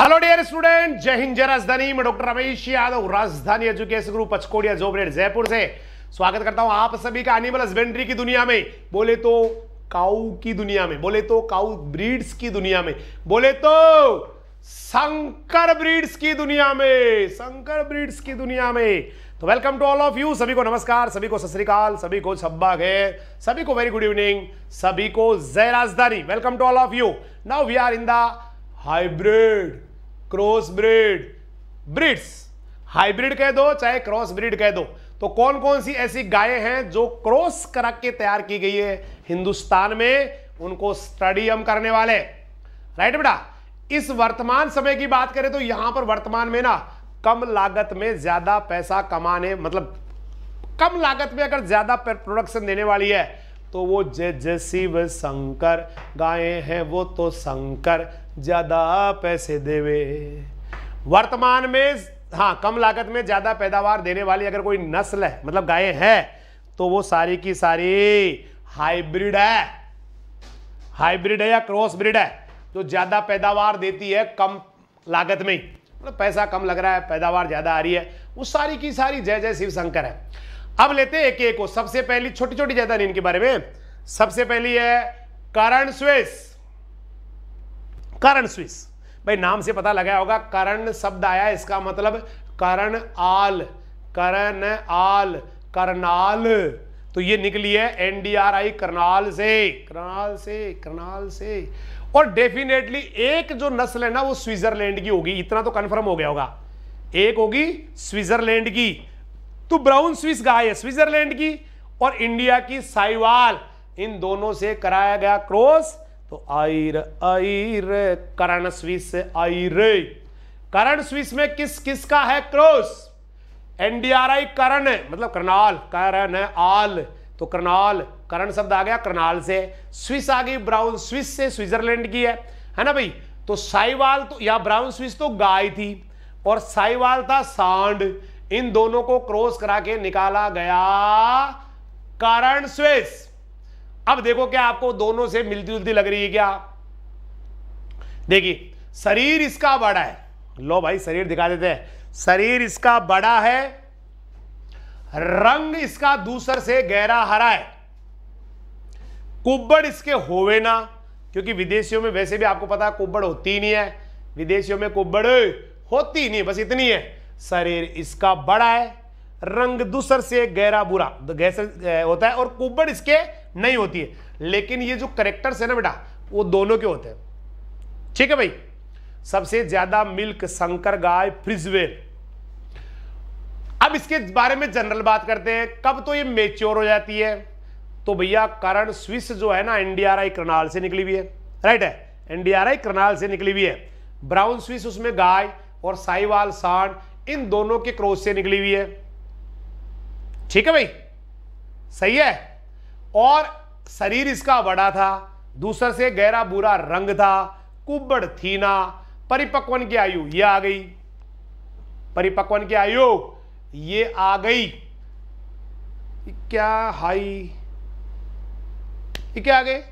Hello dear student जय हिंद जय राजधानी में doctor Ramesh Yadav Rajdhani education group Pachkodiya जोबरेड जयपुर से स्वागत करता हूं आप सभी का एनिमल हस्बेंड्री की दुनिया में बोले तो काउ की दुनिया में बोले तो काउ ब्रीड्स की दुनिया में बोले तो संकर ब्रीड्स की दुनिया में शंकर ब्रीड्स की दुनिया में तो welcome to all of you सभी को नमस्कार सभी को सत सभी को छब्बा खैर सभी को वेरी गुड इवनिंग सभी को जय Rajdhani welcome to all of you now we are in the hybrid cross breed breeds hybrid कह दो चाहे क्रॉस ब्रिड कह दो तो कौन कौन सी ऐसी गायें हैं जो क्रॉस करा के तैयार की गई है हिंदुस्तान में उनको स्टडी हम करने वाले राइट बेटा इस वर्तमान समय की बात करें तो यहां पर वर्तमान में ना कम लागत में ज्यादा पैसा कमाने मतलब कम लागत में अगर ज्यादा प्रोडक्शन देने वाली है तो वो जय जय शिव शंकर गायें हैं वो तो शंकर ज़्यादा पैसे देवे वर्तमान में हाँ कम लागत में ज़्यादा पैदावार देने वाली अगर कोई नस्ल है मतलब गाय है तो वो सारी की सारी हाइब्रिड है हाइब्रिड है या क्रॉस ब्रिड है जो ज़्यादा पैदावार देती है कम लागत में ही मतलब पैसा कम लग रहा है पैदावार ज़्यादा आ रही है वो सारी की सारी जय जय शिव शंकर है अब लेते हैं एक एक को सबसे पहली छोटी छोटी जैतन इनके बारे में सबसे पहली है करण स्वेस करण स्विस भाई नाम से पता लगाया होगा करण शब्द आया इसका मतलब करण आल करण आल करनाल तो ये निकली है एनडीआरआई करनाल से करनाल से करनाल से और डेफिनेटली एक जो नस्ल है ना वो स्विट्जरलैंड की होगी इतना तो कंफर्म हो गया होगा एक होगी स्विट्जरलैंड की तो ब्राउन स्विस गाय है स्विट्जरलैंड की और इंडिया की साइवाल इन दोनों से कराया गया क्रॉस तो आईर आईर करण स्विस रे करण स्वीस में किस किस का है क्रोस एनडीआरआई करण मतलब करनाल करण है आल तो करनाल करण शब्द आ गया करनाल से स्विस आ गई ब्राउन स्विस से स्विट्जरलैंड की है है ना भाई तो साइवाल तो या ब्राउन स्विस तो गाय थी और साइवाल था सांड इन दोनों को क्रॉस करा के निकाला गया करण स्विस अब देखो क्या आपको दोनों से मिलती जुलती लग रही है क्या देखिए शरीर इसका बड़ा है लो भाई शरीर दिखा देते हैं शरीर इसका बड़ा है रंग इसका दूसर से गहरा हरा है कुब्बड़ इसके होवे ना क्योंकि विदेशियों में वैसे भी आपको पता है कुब्बड़ होती ही नहीं है विदेशियों में कुब्बड़ होती ही नहीं बस इतनी है शरीर इसका बड़ा है रंग दूसर से गहरा बुरा गैसर होता है और कुबड़ इसके नहीं होती है लेकिन ये जो करेक्टर्स है ना बेटा वो दोनों के होते हैं ठीक है भाई सबसे ज्यादा मिल्क संकर गाय फ्रिजवेल अब इसके बारे में जनरल बात करते हैं कब तो ये मेच्योर हो जाती है तो भैया कारण स्विस जो है ना एनडीआरआई करनाल से निकली हुई है राइट है एनडीआरआई करनाल से निकली हुई है ब्राउन स्विस उसमें गाय और साईवाल सांड इन दोनों के क्रोस से निकली हुई है ठीक है भाई सही है और शरीर इसका बड़ा था दूसर से गहरा बुरा रंग था कुब्बड़ थी ना परिपक्वन की आयु ये आ गई परिपक्वन की आयु ये आ गई क्या हाई ये क्या आ गए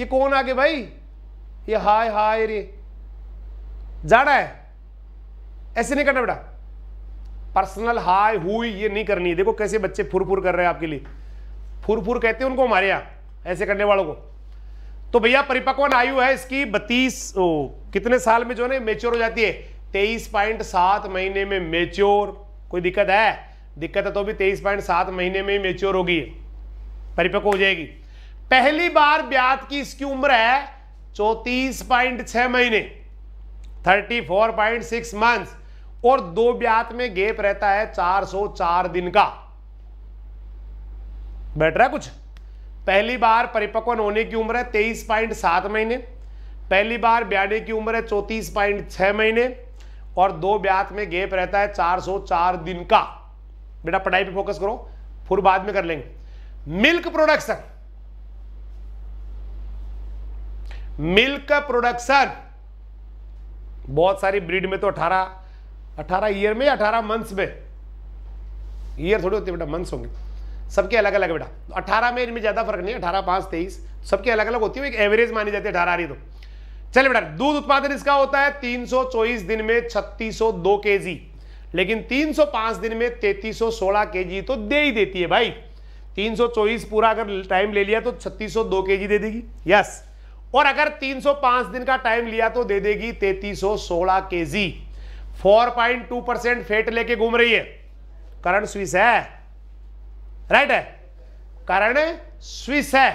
ये कौन आ गए भाई ये हाय हाय रे जाना है ऐसे नहीं करना बेटा पर्सनल हाय हुई ये नहीं करनी है देखो कैसे बच्चे फुरफुर कर रहे हैं आपके लिए फुरफुर कहते हैं उनको हमारे यहाँ ऐसे करने वालों को तो भैया परिपक्वन आयु है इसकी बत्तीस कितने साल में जो है मेच्योर हो जाती है तेईस पॉइंट सात महीने में मेच्योर कोई दिक्कत है दिक्कत है तो भी तेईस पॉइंट सात महीने में ही मेच्योर होगी परिपक्व हो जाएगी पहली बार ब्याज की इसकी उम्र है चौतीस पॉइंट छह महीने thirty four point six month और दो ब्यात में गेप रहता है 404 दिन का बैठ रहा है कुछ पहली बार परिपक्वन होने की उम्र है तेईस पॉइंट सात महीने पहली बार ब्याने की उम्र है चौतीस पॉइंट छह महीने और दो ब्यात में गेप रहता है 404 दिन का बेटा पढ़ाई पे फोकस करो फिर बाद में कर लेंगे मिल्क प्रोडक्शन मिल्क प्रोडक्शन बहुत सारी ब्रीड में तो अठारह अठारह ईयर में अठारह मंथ्स में ईयर थोड़े होते बेटा मंथ्स होंगे सबके अलग अलग बेटा तो अठारह में इनमें ज़्यादा फर्क नहीं अठारह पांच तेईस सबके अलग अलग होती है एक एवरेज मानी जाती है अठारह आ तो चलिए बेटा दूध उत्पादन इसका होता है तीन दिन में 3602 केजी लेकिन 305 दिन में के केजी तो दे ही देती है भाई 324 पूरा अगर टाइम ले लिया तो 3602 केजी दे देगी यस और अगर 305 दिन का टाइम लिया तो दे देगी के केजी 4.2 परसेंट फेट लेके घूम रही है करण स्विस है राइट है करण स्विस है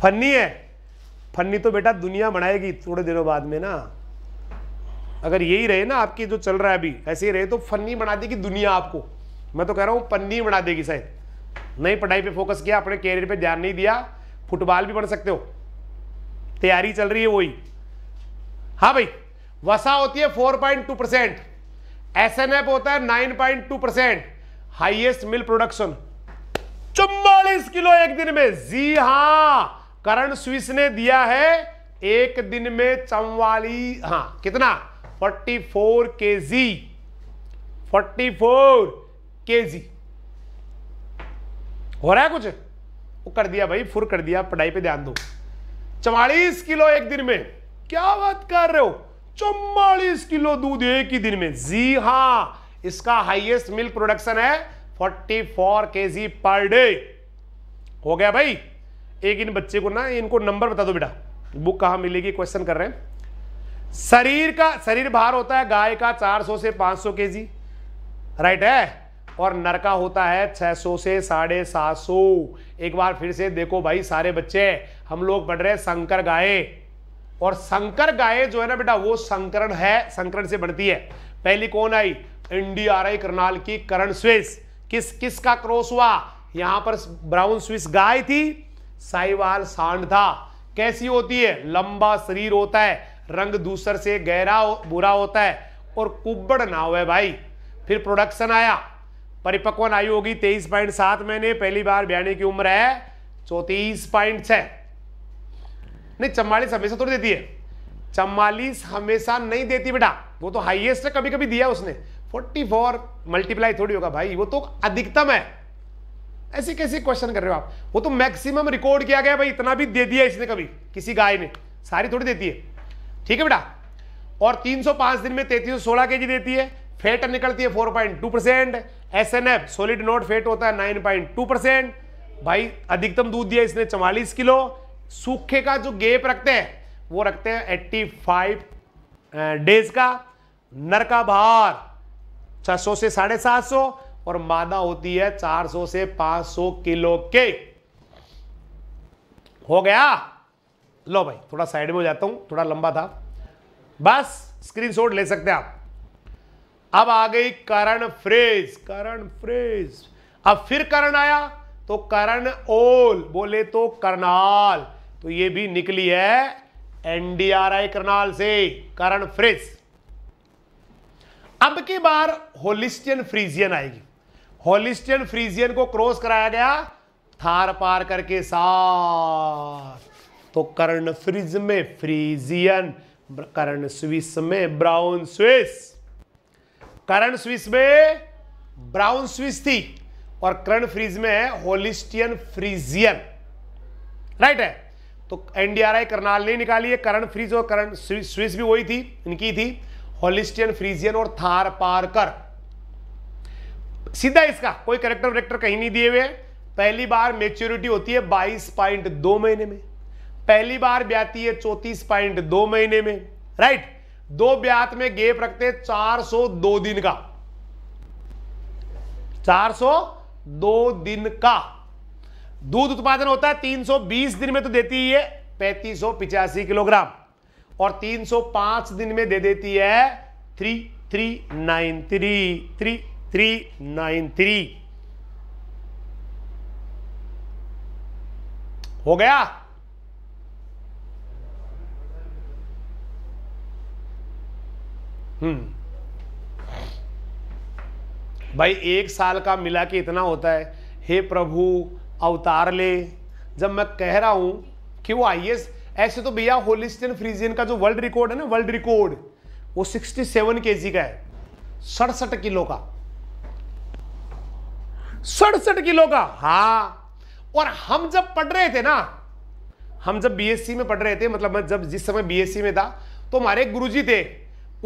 फन्नी है फन्नी तो बेटा दुनिया बनाएगी थोड़े दिनों बाद में ना अगर यही रहे ना आपकी जो चल रहा है अभी ऐसे ही रहे तो फन्नी बना देगी दुनिया आपको मैं तो कह रहा हूं पन्नी बना देगी शायद नहीं पढ़ाई पे फोकस किया अपने कैरियर पे ध्यान नहीं दिया फुटबॉल भी बन सकते हो तैयारी चल रही है वही हाँ भाई वसा होती है 4.2 परसेंट एस होता है 9.2 परसेंट हाइएस्ट मिल प्रोडक्शन चुम्बालीस किलो एक दिन में जी हां करण स्विस ने दिया है एक दिन में चौवाली हाँ कितना 44 फोर के जी हो रहा है कुछ वो कर दिया भाई फुर कर दिया पढ़ाई पे ध्यान दो चवालीस किलो एक दिन में क्या बात कर रहे हो चौवालीस किलो दूध एक ही दिन में जी हा इसका हाईएस्ट मिल्क प्रोडक्शन है 44 फोर के पर डे हो गया भाई एक इन बच्चे को ना इनको नंबर बता दो बेटा बुक कहा मिलेगी क्वेश्चन कर रहे हैं शरीर का शरीर भार होता है गाय का 400 से 500 केजी राइट है और नर का होता है 600 से साढ़े सात एक बार फिर से देखो भाई सारे बच्चे हम लोग पढ़ रहे हैं शंकर गाय और संकर गाय जो है ना बेटा वो संकरण है संकरण से बढ़ती है पहली कौन आई एनडीआरआई करनाल की करण स्विस किस किस का क्रॉस हुआ यहां पर ब्राउन स्विस गाय थी साईवाल सांड था कैसी होती है लंबा शरीर होता है रंग दूसर से गहरा बुरा होता है और कुब्बड़ नाव है भाई फिर प्रोडक्शन आया परिपक्वन आयु होगी तेईस पॉइंट सात महीने पहली बार ब्याने की उम्र है चौतीस पॉइंट छह नहीं चम्वालीस हमेशा थोड़ी देती है चम्वालीस हमेशा नहीं देती बेटा वो तो हाइएस्ट है कभी कभी दिया उसने 44 मल्टीप्लाई थोड़ी होगा भाई वो तो अधिकतम है ऐसे कैसे क्वेश्चन कर रहे हो आप वो तो मैक्सिमम रिकॉर्ड किया गया भाई इतना भी दे दिया इसने कभी किसी गाय ने सारी थोड़ी देती है ठीक है बेटा और 305 दिन में तैतीस सौ सोलह केजी देती है फैट निकलती है 4.2 point two percent S N F solid not fat होता है 9.2 परसेंट भाई अधिकतम दूध दिया इसने चवालीस किलो सूखे का जो गेप रखते हैं वो रखते हैं 85 डेज का नर का भार 600 से साढ़े सात सौ और मादा होती है 400 से 500 किलो के हो गया लो भाई थोड़ा साइड में हो जाता हूं थोड़ा लंबा था बस स्क्रीनशॉट ले सकते हैं आप अब आ गई करण फ्रेज करण फ्रेज अब फिर करण आया तो करण ओल बोले तो करनाल तो ये भी निकली है एनडीआरआई करनाल से करण फ्रिज अब की बार होलिस्टियन फ्रीजियन आएगी होलिस्टियन फ्रीजियन को क्रॉस कराया गया थार पार करके साथ तो करण फ्रिज में फ्रीजियन करण स्विस में ब्राउन स्विस करण स्विस में ब्राउन स्विस थी और करण फ्रिज में है होलिस्टियन फ्रीजियन राइट है तो एनडीआरआई करनाल ने निकाली है करण फ्रीज और करण स्विस भी वही थी इनकी थी होलिस्टियन फ्रीजियन और थार पारकर सीधा इसका कोई करेक्टर वरेक्टर कहीं नहीं दिए हुए पहली बार मेच्योरिटी होती है बाईस पॉइंट दो महीने में पहली बार ब्याती है चौतीस पॉइंट दो महीने में राइट दो ब्यात में गेप रखते हैं चार सौ दो दिन का चार सौ दो दिन का दूध उत्पादन होता है 320 दिन में तो देती है पैंतीस किलोग्राम और 305 दिन में दे देती है three three nine three three three nine three हो गया हम्म भाई एक साल का मिला के इतना होता है हे प्रभु अवतार ले जब मैं कह रहा हूं कि वो आई ऐसे तो भैया होलिस्टन फ्रीजियन का जो वर्ल्ड रिकॉर्ड है ना वर्ल्ड रिकॉर्ड वो 67 सेवन के जी का है सड़सठ किलो का सड़सठ किलो का हा और हम जब पढ़ रहे थे ना हम जब बीएससी में पढ़ रहे थे मतलब मैं जब जिस समय बीएससी में था तो हमारे गुरुजी थे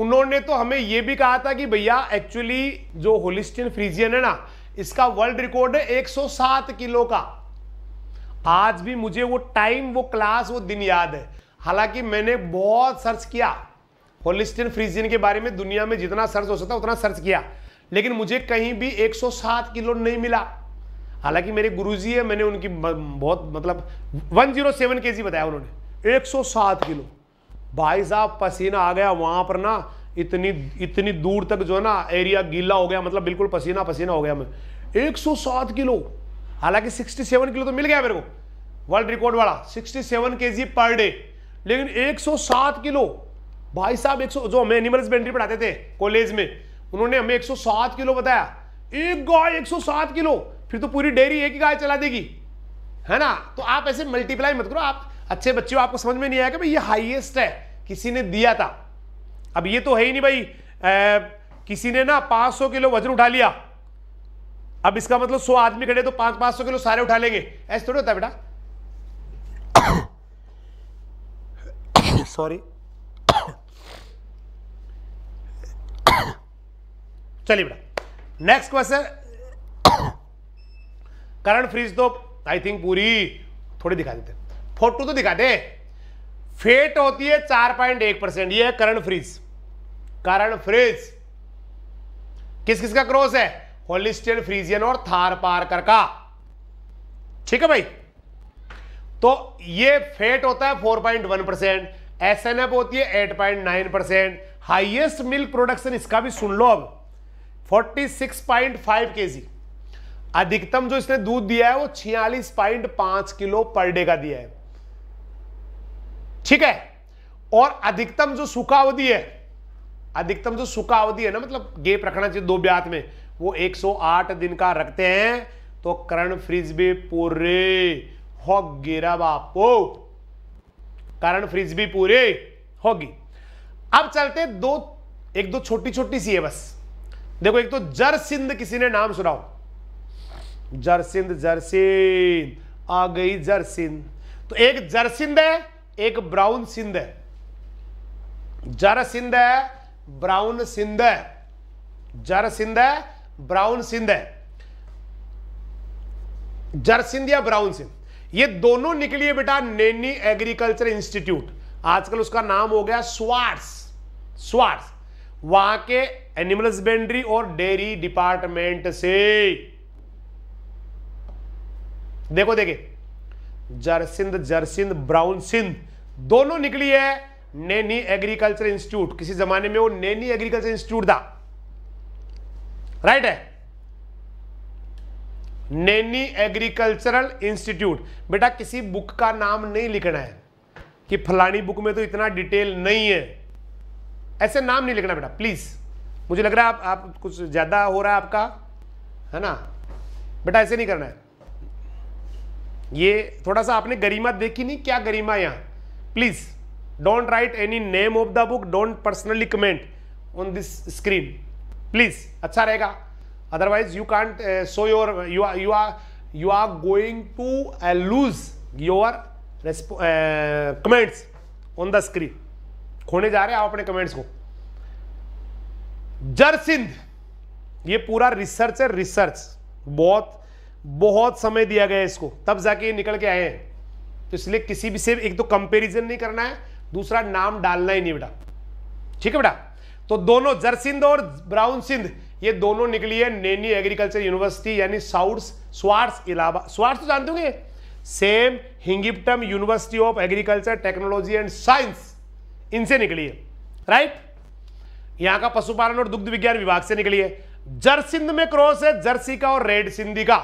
उन्होंने तो हमें यह भी कहा था कि भैया एक्चुअली जो होलिस्टियन फ्रीजियन है ना इसका वर्ल्ड रिकॉर्ड है 107 किलो का आज भी मुझे वो टाइम वो क्लास वो दिन याद है हालांकि मैंने बहुत सर्च किया होलिस्टिन फ्रीजिन के बारे में दुनिया में जितना सर्च हो सकता उतना सर्च किया लेकिन मुझे कहीं भी 107 किलो नहीं मिला हालांकि मेरे गुरुजी है मैंने उनकी बहुत मतलब 107 जीरो बताया उन्होंने 107 किलो भाई साहब पसीना आ गया वहां पर ना इतनी इतनी दूर तक जो है ना एरिया गीला हो गया मतलब बिल्कुल पसीना पसीना हो गया मैं 107 किलो हालांकि 67 किलो तो मिल गया मेरे को वर्ल्ड रिकॉर्ड वाला 67 जी पर डे लेकिन 107 किलो भाई साहब 100 जो हमें एनिमल्स बेंट्री पढ़ाते थे कॉलेज में उन्होंने हमें 107 किलो बताया एक गाय 107 किलो फिर तो पूरी डेयरी एक ही गाय चला देगी है ना तो आप ऐसे मल्टीप्लाई मत करो आप अच्छे बच्चे आपको समझ में नहीं आया कि भाई ये हाइएस्ट है किसी ने दिया था अब ये तो है ही नहीं भाई ए, किसी ने ना पांच किलो वजन उठा लिया अब इसका मतलब सौ आदमी खड़े तो पांच पांच सौ किलो सारे उठा लेंगे ऐसे थोड़ी होता है बेटा सॉरी चलिए बेटा नेक्स्ट क्वेश्चन करंट फ्रीज तो आई थिंक पूरी थोड़ी दिखा देते फोटो तो दिखा दे फेट होती है चार पॉइंट एक परसेंट यह है करंट फ्रिज कारण फ्रिज किस किस का क्रॉस है होलिस्टियन फ्रीजियन और थार पारकर का ठीक है भाई तो ये फेट होता है 4.1 परसेंट एस एन एफ होती है 8.9 परसेंट हाइएस्ट मिल्क प्रोडक्शन इसका भी सुन लो अब 46.5 केजी अधिकतम जो इसने दूध दिया है वो 46.5 किलो पर डे का दिया है ठीक है और अधिकतम जो सूखा अवधि है अधिकतम जो सुखा अवधि है ना मतलब गे प्रखंड दो ब्यात में वो 108 दिन का रखते हैं तो करण फ्रिज भी पूरे हो होगी बापो करण फ्रिज भी पूरे होगी अब चलते दो एक दो छोटी छोटी सी है बस देखो एक तो जर सिंध किसी ने नाम सुनाओ जर सिंध जर सिंध आ गई जर सिंध तो एक जर सिंध है एक ब्राउन सिंध है जर सिंध है ब्राउन सिंध है जर सिंध ब्राउन सिंध जर सिंध या ब्राउन सिंध ये दोनों निकली है बेटा नैनी एग्रीकल्चर इंस्टीट्यूट आजकल उसका नाम हो गया स्वार्स स्वार्स वहां के एनिमल हस्बेंड्री और डेयरी डिपार्टमेंट से देखो देखे जरसिंध जरसिंध ब्राउन सिंध दोनों निकली है नैनी एग्रीकल्चर इंस्टीट्यूट किसी जमाने में वो नैनी एग्रीकल्चर इंस्टीट्यूट था राइट है नैनी एग्रीकल्चरल इंस्टीट्यूट बेटा किसी बुक का नाम नहीं लिखना है कि फलानी बुक में तो इतना डिटेल नहीं है ऐसे नाम नहीं लिखना बेटा प्लीज मुझे लग रहा है आप, आप कुछ ज्यादा हो रहा है आपका है ना बेटा ऐसे नहीं करना है ये थोड़ा सा आपने गरिमा देखी नहीं क्या गरिमा यहां please don't write any name of the book don't personally comment on this screen please अच्छा रहेगा otherwise you can't uh, show your you are you are you are going to uh, lose your uh, comments on the screen खोने जा रहे हैं आप अपने comments को जरसिंध ये पूरा रिसर्च है रिसर्च बहुत बहुत समय दिया गया है इसको तब जाके ये निकल के आए हैं तो इसलिए किसी भी से एक तो कंपैरिजन नहीं करना है दूसरा नाम डालना ही नहीं बेटा ठीक है बेटा तो दोनों जरसिंध और ब्राउन सिंध ये दोनों निकली है नैनी एग्रीकल्चर यूनिवर्सिटी यानी साउथ स्वार्स इलाहाबाद स्वार्स तो जानते होंगे same Higginbottom university of agriculture technology and science इनसे निकली है राइट यहां का पशुपालन और दुग्ध विज्ञान विभाग से निकली है जरसिंध में क्रॉस है जर्सी का और रेड सिंधी का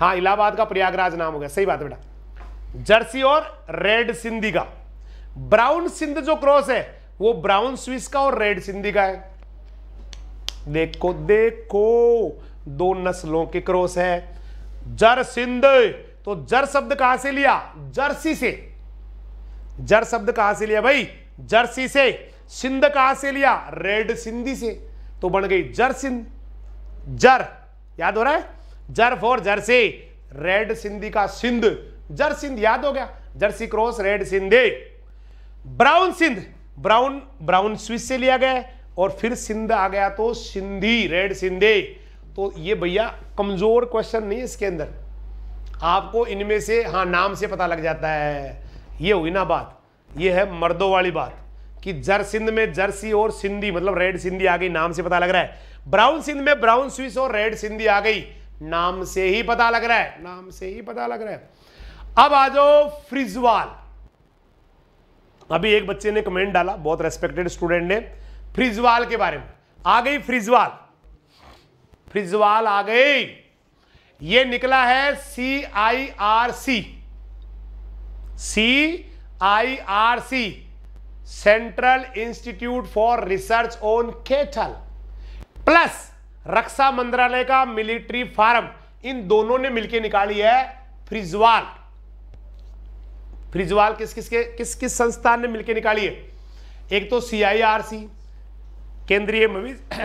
हाँ इलाहाबाद का प्रयागराज नाम हो गया सही बात है बेटा जर्सी और रेड सिंधी का ब्राउन सिंध जो क्रॉस है वो ब्राउन स्विस का और रेड सिंधी का है देखो देखो दो नस्लों के क्रॉस है जर सिंध तो जर शब्द कहां से लिया जर्सी से जर शब्द कहां से लिया भाई जर्सी से सिंध कहां से लिया रेड सिंधी से तो बन गई जर सिंध जर याद हो रहा है जर फॉर जर्सी रेड सिंधी का सिंध जर सिंध याद हो गया Jersey cross red Sindhi brown Sindh brown Brown Swiss से लिया गया और फिर सिंध आ गया तो सिंधी रेड सिंधे तो ये भैया कमजोर क्वेश्चन नहीं इसके अंदर आपको इनमें से हाँ नाम से पता लग जाता है ये हुई ना बात ये है मर्दों वाली बात कि जर सिंध में जर्सी और सिंधी मतलब रेड सिंधी आ गई नाम से पता लग रहा है ब्राउन सिंध में ब्राउन स्विस और रेड सिंधी आ गई नाम से ही पता लग रहा है नाम से ही पता लग रहा है अब आ जाओ फ्रिजवाल अभी एक बच्चे ने कमेंट डाला बहुत रेस्पेक्टेड स्टूडेंट ने फ्रिजवाल के बारे में आ गई फ्रिजवाल फ्रिजवाल आ गई ये निकला है C I R C C I R C central institute for research on cattle plus रक्षा मंत्रालय का मिलिट्री फार्म इन दोनों ने मिलकर निकाली है फ्रिजवाल फ्रिजवाल किस किस के किस किस संस्थान ने मिलकर निकाली है एक तो सीआईआरसी केंद्रीय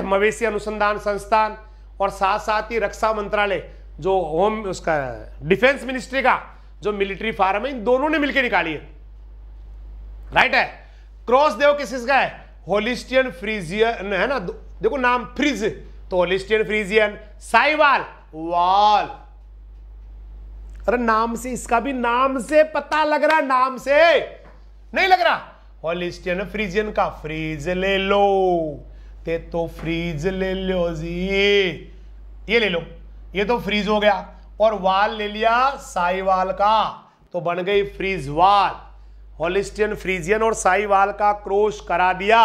मवेशी अनुसंधान संस्थान और साथ साथ ही रक्षा मंत्रालय जो होम उसका डिफेंस मिनिस्ट्री का जो मिलिट्री फार्म है इन दोनों ने मिलकर निकाली है राइट है क्रॉस देव किस किसका है होलिस्टियन फ्रीजियन है ना देखो नाम फ्रिज तो होलिस्टियन फ्रीजियन साइवाल वाल अरे नाम से इसका भी नाम से पता लग रहा नाम से नहीं लग रहा होलिस्टियन फ्रीजियन का फ्रीज ले लो ते तो फ्रीज ले लो जी ये ले लो ये तो फ्रीज हो गया और वाल ले लिया साईवाल का तो बन गई फ्रीज वाल होलिस्टियन फ्रीजियन और साईवाल का क्रोश करा दिया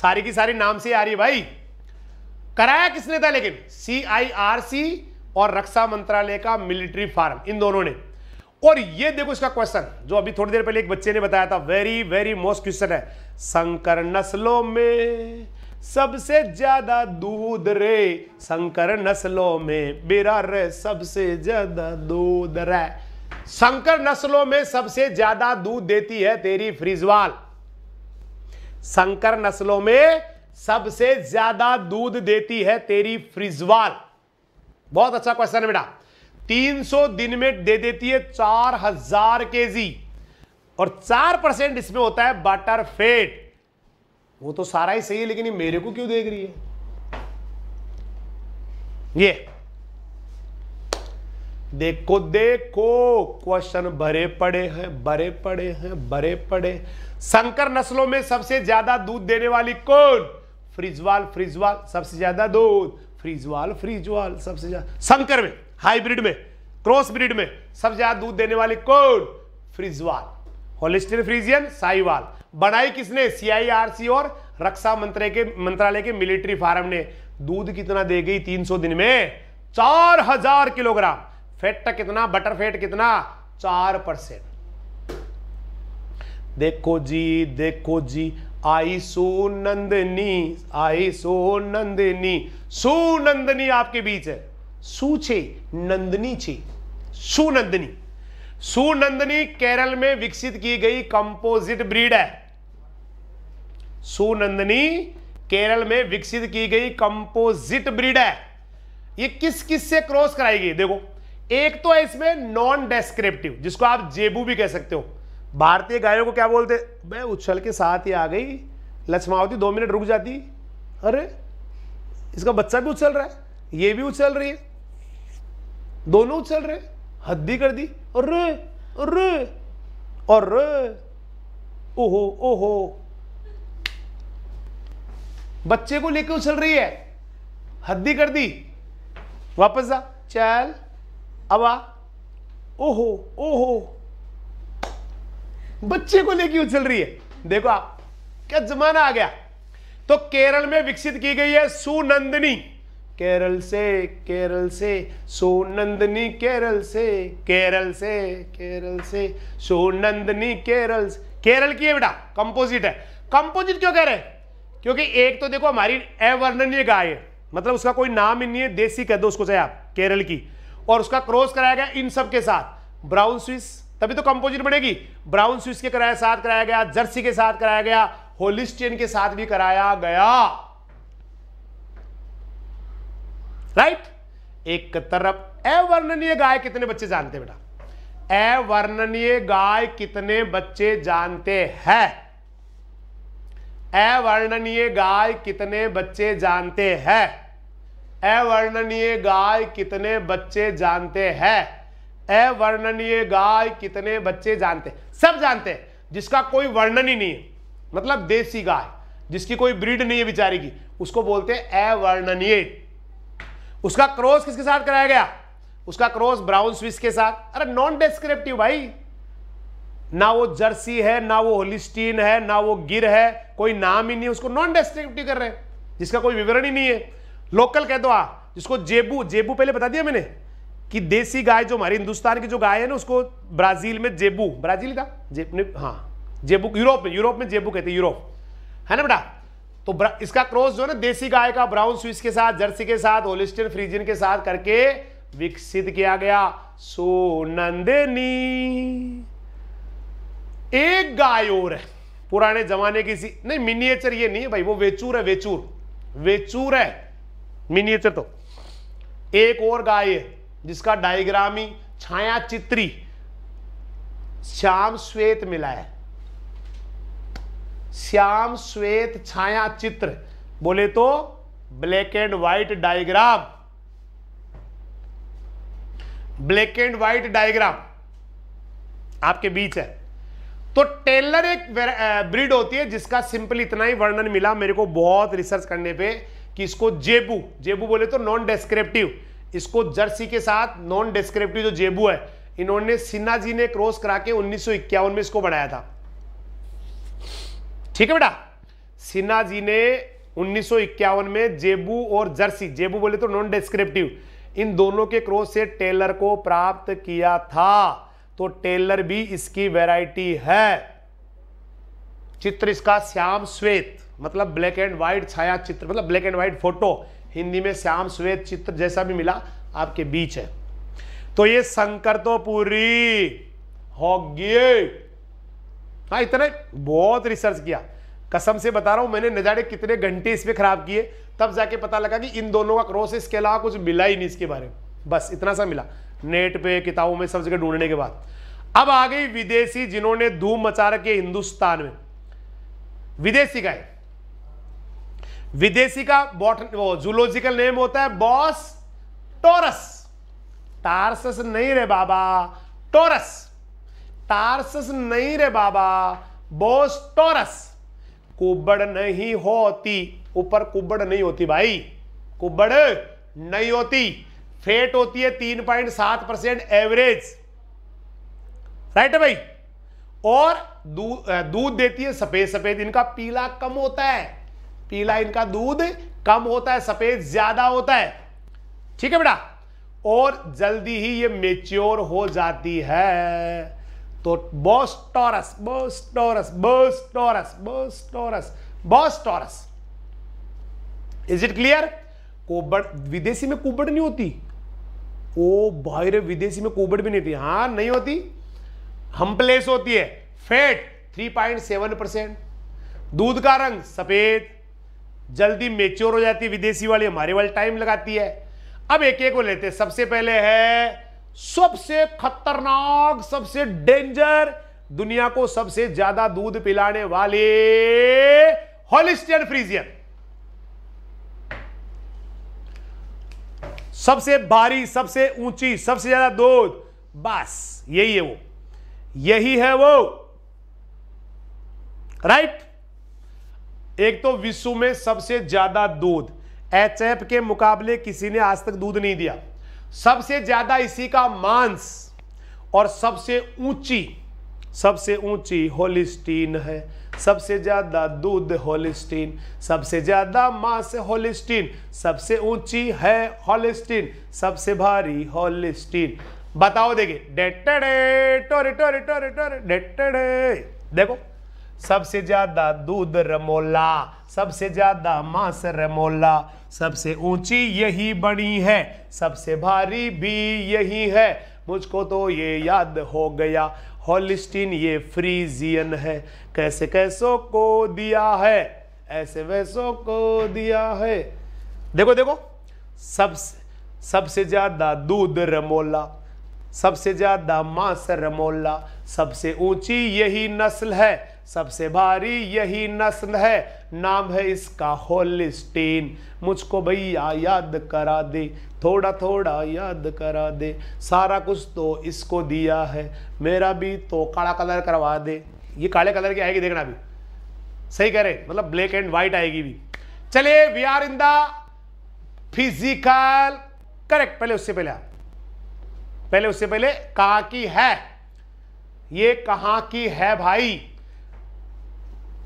सारी की सारी नाम से आ रही भाई कराया किसने था लेकिन सी आई आर सी और रक्षा मंत्रालय का मिलिट्री फार्म इन दोनों ने और ये देखो इसका क्वेश्चन जो अभी थोड़ी देर पहले एक बच्चे ने बताया था वेरी वेरी मोस्ट क्वेश्चन है संकर नस्लों में सबसे ज्यादा दूध रे संकर नस्लों में बेरा रे सबसे ज्यादा दूध रे संकर नस्लों में सबसे ज्यादा दूध देती है तेरी फ्रिजवाल संकर नस्लों में सबसे ज्यादा दूध देती है तेरी फ्रिजवाल बहुत अच्छा क्वेश्चन है बेटा 300 दिन में दे देती है 4000 हजार के और 4 परसेंट इसमें होता है बटर फेट वो तो सारा ही सही है लेकिन ये मेरे को क्यों देख रही है ये देखो देखो क्वेश्चन भरे पड़े हैं भरे पड़े हैं भरे पड़े संकर नस्लों में सबसे ज्यादा दूध देने वाली कौन फ्रिजवाल फ्रिजवाल सबसे ज्यादा दूध फ्रीज वाल फ्रीज वाल सबसे ज्यादा संकर में हाईब्रिड में क्रॉस ब्रिड में सबसे ज्यादा दूध देने वाली कौन फ्रिजवाल होलिस्टिन फ्रीजियन साईवाल बनाई किसने सीआईआरसी और रक्षा मंत्रालय के मंत्रालय के मिलिट्री फार्म ने दूध कितना दे गई 300 दिन में 4000 किलोग्राम फैट कितना बटर फैट कितना चार परसेंट देखो जी देखो जी आई सो नंदनी आई सो नंदनी सो नंदनी आपके बीच है सू छे नंदनी छे सुनंदनी सुनंदनी केरल में विकसित की गई कंपोजिट ब्रीड है सुनंदनी केरल में विकसित की गई कंपोजिट ब्रीड है ये किस किस से क्रॉस कराई गई देखो एक तो है इसमें नॉन डेस्क्रिप्टिव जिसको आप जेबू भी कह सकते हो भारतीय गायों को क्या बोलते मैं उछल के साथ ही आ गई लक्ष्मावती दो मिनट रुक जाती अरे इसका बच्चा भी उछल रहा है ये भी उछल रही है दोनों उछल रहे हद्दी कर दी अरे अरे अरे ओहो ओहो बच्चे को लेके उछल रही है हद्दी कर दी वापस जा चल अब आ ओहो ओहो बच्चे को लेके उछल रही है देखो आप क्या जमाना आ गया तो केरल में विकसित की गई है सुनंदनी केरल से केरल से सोनंदनी केरल से केरल से केरल से सोनंदनी केरल से केरल की है बेटा कंपोजिट है कंपोजिट क्यों कह रहे हैं क्योंकि एक तो देखो हमारी अवर्णनीय गाय है मतलब उसका कोई नाम ही नहीं है देसी कह दो उसको चाहे आप केरल की और उसका क्रॉस कराया गया इन सब के साथ ब्राउन स्विस तभी तो कंपोजिट बनेगी ब्राउन स्विस के कराया साथ कराया गया जर्सी के साथ कराया गया होलिस्टियन के साथ भी कराया गया राइट एक तरफ अवर्णनीय गाय कितने बच्चे जानते बेटा अवर्णनीय गाय कितने बच्चे जानते हैं अवर्णनीय गाय कितने बच्चे जानते हैं अवर्णनीय गाय कितने बच्चे जानते हैं अवर्णनीय गाय कितने बच्चे जानते हैं सब जानते हैं जिसका कोई वर्णन ही नहीं है मतलब देसी गाय जिसकी कोई ब्रीड नहीं है बिचारी की उसको बोलते हैं अवर्णनीय उसका क्रॉस किसके साथ कराया गया उसका क्रॉस ब्राउन स्विस के साथ अरे नॉन डेस्क्रिप्टिव भाई ना वो जर्सी है ना वो होलिस्टीन है ना वो गिर है कोई नाम ही नहीं उसको नॉन डेस्क्रिप्टिव कर रहे हैं जिसका कोई विवरण ही नहीं है लोकल कह दो आ जिसको जेबू जेबू पहले बता दिया मैंने कि देसी गाय जो हमारी हिंदुस्तान की जो गाय है ना उसको ब्राजील में जेबू ब्राजील का जेब हाँ जेबू यूरोप में यूरोप में जेबू कहते यूरोप है ना बेटा तो इसका क्रॉस जो है ना देसी गाय का ब्राउन स्विस के साथ जर्सी के साथ होलिस्टिन फ्रीजियन के साथ करके विकसित किया गया सोनंदनी एक गाय और है पुराने जमाने की सी नहीं मिनिएचर ये नहीं है भाई वो वेचूर है वेचूर वेचूर है मिनिएचर तो एक और गाय है जिसका डायग्रामी छाया चित्री श्याम श्वेत मिला है श्याम श्वेत छाया चित्र बोले तो black and white diagram black and white diagram आपके बीच है तो टेलर एक ब्रीड होती है जिसका सिंपल इतना ही वर्णन मिला मेरे को बहुत रिसर्च करने पे कि इसको जेबू जेबू बोले तो नॉन डेस्क्रिप्टिव इसको जर्सी के साथ नॉन डिस्क्रिप्टिव जो जेबू है इन्होंने सिन्हा जी ने क्रॉस करा के उन्नीस में इसको बढ़ाया था ठीक है बेटा सिन्हा जी ने उन्नीस में जेबू और जर्सी जेबू बोले तो नॉन डिस्क्रिप्टिव इन दोनों के क्रॉस से टेलर को प्राप्त किया था तो टेलर भी इसकी वैरायटी है चित्र इसका श्याम श्वेत मतलब ब्लैक एंड व्हाइट छाया चित्र मतलब black and white photo Hindi में श्याम श्वेत चित्र जैसा भी मिला आपके बीच है तो ये संकर तो पूरी गए हाँ इतना बहुत रिसर्च किया कसम से बता रहा हूं मैंने नजारे कितने घंटे इसमें खराब किए तब जाके पता लगा कि इन दोनों का क्रोस इसके अलावा कुछ मिला ही नहीं इसके बारे में बस इतना सा मिला नेट पे किताबों में सब जगह ढूंढने के बाद अब आ गई विदेशी जिन्होंने धूम मचा रखी हिंदुस्तान में विदेशी का है विदेशी का बॉट वो जूलॉजिकल नेम होता है बॉस टोरस टारसस नहीं रे बाबा टोरस टारसस नहीं रे बाबा बॉस टोरस कुबड़ नहीं होती ऊपर कुबड़ नहीं होती भाई कुबड़ नहीं होती फेट होती है तीन पॉइंट सात परसेंट एवरेज राइट है भाई और दूध दूध देती है सफेद सफेद इनका पीला कम होता है पीला इनका दूध कम होता है सफेद ज्यादा होता है ठीक है बेटा और जल्दी ही ये मेच्योर हो जाती है तो bos taurus bos taurus bos taurus bos taurus bos taurus is it clear कोबड़ विदेशी में कोबड़ नहीं होती ओ भाई रे विदेशी में कोबड़ भी नहीं होती हाँ नहीं होती हम प्लेस होती है फेट 3.7 परसेंट दूध का रंग सफेद जल्दी मेच्योर हो जाती है विदेशी वाली हमारे वाली टाइम लगाती है अब एक एक को लेते सबसे पहले है सबसे खतरनाक सबसे डेंजर दुनिया को सबसे ज्यादा दूध पिलाने वाले होलिस्टियन फ्रीजियन सबसे भारी सबसे ऊंची सबसे ज्यादा दूध बस यही है वो यही है वो राइट एक तो विश्व में सबसे ज्यादा दूध एच के मुकाबले किसी ने आज तक दूध नहीं दिया सबसे ज्यादा इसी का मांस और सबसे ऊंची सबसे ऊंची होलिस्टीन है सबसे ज्यादा दूध होलिस्टीन सबसे ज्यादा मांस होलिस्टीन सबसे ऊंची है होलिस्टीन सबसे भारी होलिस्टीन बताओ देखिए डेटे टोरे टोरे टोरे टोरे डेटे देखो सबसे ज़्यादा दूध रमोला सबसे ज़्यादा मांस रमोला सबसे ऊंची यही बनी है सबसे भारी भी यही है मुझको तो ये याद हो गया होलिस्टीन ये फ्रीजियन है कैसे कैसों को दिया है ऐसे वैसों को दिया है देखो देखो सबसे सबसे ज़्यादा दूध रमोला सबसे ज़्यादा मांस रमोला सबसे ऊंची यही नस्ल है सबसे भारी यही नस्ल है नाम है इसका होलिस्टीन मुझको भैया याद करा दे थोड़ा थोड़ा याद करा दे सारा कुछ तो इसको दिया है मेरा भी तो काला कलर करवा दे ये काले कलर की आएगी देखना भी सही कह रहे मतलब ब्लैक एंड व्हाइट आएगी भी चलिए we are in the physical correct पहले उससे पहले आप पहले उससे पहले कहा की है ये कहा की है भाई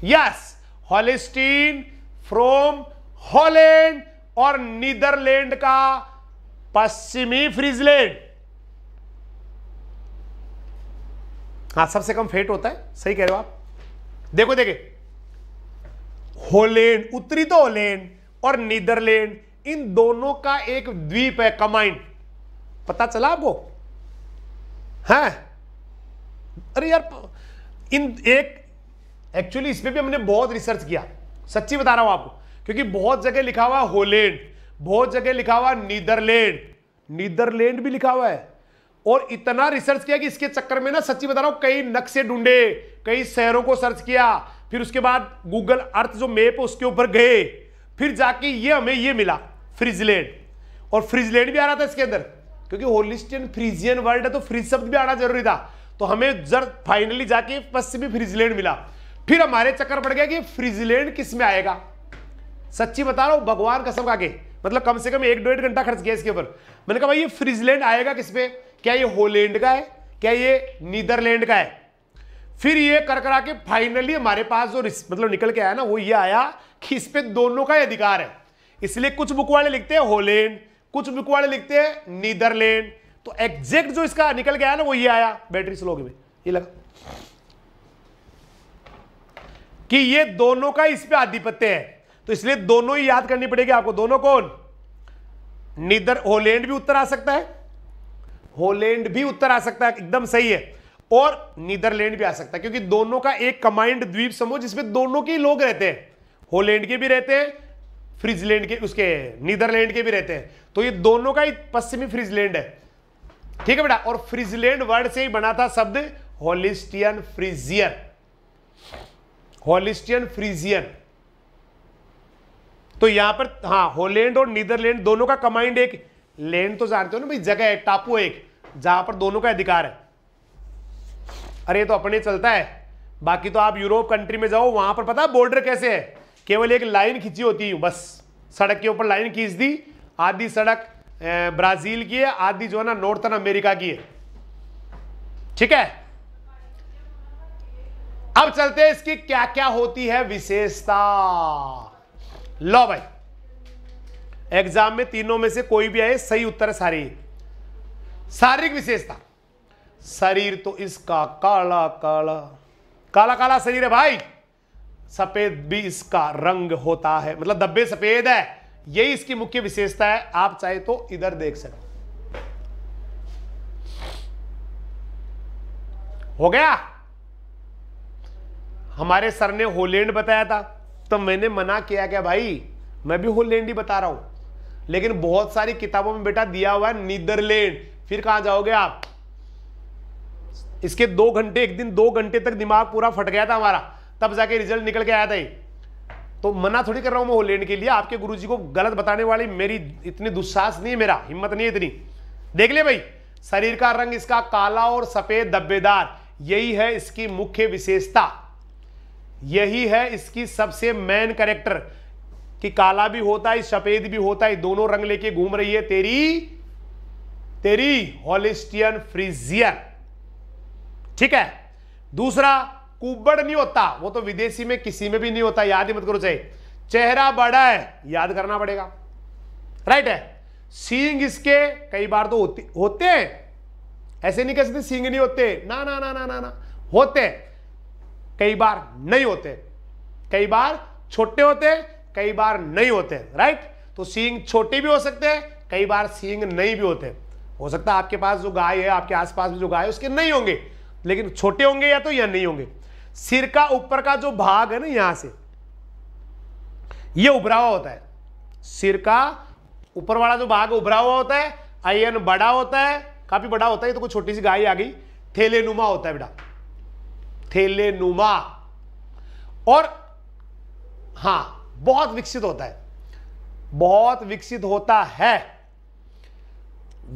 यस हॉलिस्टीन फ्रोम हॉलैंड और नीदरलैंड का पश्चिमी फ्रीजलैंड हाँ सबसे कम फेट होता है सही कह रहे हो आप देखो देखे होलैंड उत्तरी तो होलैंड और नीदरलैंड इन दोनों का एक द्वीप है कमाइंड पता चला आपको है हाँ। अरे यार इन एक एक्चुअली इसमें भी हमने बहुत रिसर्च किया सच्ची बता रहा हूँ आपको क्योंकि बहुत जगह लिखा हुआ होलैंड बहुत जगह लिखा हुआ नीदरलैंड नीदरलैंड भी लिखा हुआ है और इतना रिसर्च किया कि इसके चक्कर में ना सच्ची बता रहा हूं कई नक्शे ढूंढे कई शहरों को सर्च किया फिर उसके बाद गूगल अर्थ जो मैप है उसके ऊपर गए फिर जाके ये हमें ये मिला फ्रिजलैंड और फ्रिजलैंड भी आ रहा था इसके अंदर क्योंकि होलिस्टियन फ्रीजियन वर्ल्ड है तो फ्रिज शब्द भी आना जरूरी था तो हमें जर फाइनली जाके पश्चिमी फ्रिजलैंड मिला फिर हमारे चक्कर पड़ गया कि फ्रिजलैंड किस में आएगा सच्ची बता रहा हूं भगवान कसम का के मतलब कम से कम एक डेढ़ घंटा खर्च गया इसके ऊपर मैंने कहा भाई ये फ्रिजलैंड आएगा किस पे क्या ये होलैंड का है क्या ये नीदरलैंड का है फिर ये कर करा के फाइनली हमारे पास जो मतलब निकल के आया ना वो ये आया कि इस पे दोनों का अधिकार है इसलिए कुछ बुक वाले लिखते हैं होलैंड कुछ बुक वाले लिखते हैं नीदरलैंड तो एग्जैक्ट जो इसका निकल गया ना वो ये आया बैटरी स्लो में ये लगा कि ये दोनों का इस पे आधिपत्य है तो इसलिए दोनों ही याद करनी पड़ेगी आपको दोनों कौन निदर होलैंड भी उत्तर आ सकता है होलैंड भी उत्तर आ सकता है एकदम सही है और नीदरलैंड भी आ सकता है क्योंकि दोनों का एक कमाइंड द्वीप समूह जिसमें दोनों के लोग रहते हैं होलैंड के भी रहते हैं फ्रिजलैंड के उसके नीदरलैंड के भी रहते हैं तो ये दोनों का ही पश्चिमी फ्रिजलैंड है ठीक है बेटा और फ्रिजलैंड वर्ड से ही बना था शब्द होलिस्टियन फ्रिजियर होलिस्टियन फ्रीजियन तो यहां पर हाँ होलैंड और नीदरलैंड दोनों का कमाइंड एक लैंड तो जानते हो ना भाई जगह है टापू एक जहां पर दोनों का अधिकार है अरे तो अपने चलता है बाकी तो आप यूरोप कंट्री में जाओ वहां पर पता बॉर्डर कैसे है केवल एक लाइन खींची होती है बस सड़क के ऊपर लाइन खींच दी आधी सड़क ब्राजील की है आधी जो है ना नॉर्थन अमेरिका की है ठीक है अब चलते हैं इसकी क्या क्या होती है विशेषता लो भाई एग्जाम में तीनों में से कोई भी आए सही उत्तर सारी शारीरिक विशेषता शरीर तो इसका काला काला काला काला शरीर है भाई सफेद भी इसका रंग होता है मतलब धब्बे सफेद है यही इसकी मुख्य विशेषता है आप चाहे तो इधर देख सको हो गया हमारे सर ने होलैंड बताया था तो मैंने मना किया क्या भाई मैं भी होलैंड ही बता रहा हूं लेकिन बहुत सारी किताबों में बेटा दिया हुआ है नीदरलैंड फिर कहां जाओगे आप इसके दो घंटे एक दिन दो घंटे तक दिमाग पूरा फट गया था हमारा तब जाके रिजल्ट निकल के आया था तो मना थोड़ी कर रहा हूं मैं होलैंड के लिए आपके गुरु को गलत बताने वाली मेरी इतनी दुस्साहस नहीं है मेरा हिम्मत नहीं इतनी देख ले भाई शरीर का रंग इसका काला और सफेद धब्बेदार यही है इसकी मुख्य विशेषता यही है इसकी सबसे मेन करेक्टर कि काला भी होता है सफेद भी होता है दोनों रंग लेके घूम रही है तेरी तेरी होलिस्टियन फ्रीजियर ठीक है दूसरा कुब्बड़ नहीं होता वो तो विदेशी में किसी में भी नहीं होता याद ही मत करो चाहे चेहरा बड़ा है याद करना पड़ेगा राइट है सींग इसके कई बार तो होते होते हैं ऐसे नहीं कह सकते सींग नहीं होते ना ना ना ना ना ना होते हैं कई बार नहीं होते कई बार छोटे होते कई बार नहीं होते राइट तो सींग छोटे भी हो सकते हैं कई बार सींग नहीं भी होते हो सकता है आपके पास जो गाय है आपके आसपास में जो गाय है उसके नहीं होंगे लेकिन छोटे होंगे या तो या नहीं होंगे सिर का ऊपर का जो भाग है ना यहां से ये उभरा हुआ होता है सिर का ऊपर वाला जो भाग उभरा हुआ होता है आयन बड़ा होता है काफी बड़ा होता है तो कोई छोटी सी गाय आ गई थेले नुमा होता है बेटा थेले नुमा और हाँ बहुत विकसित होता है बहुत विकसित होता है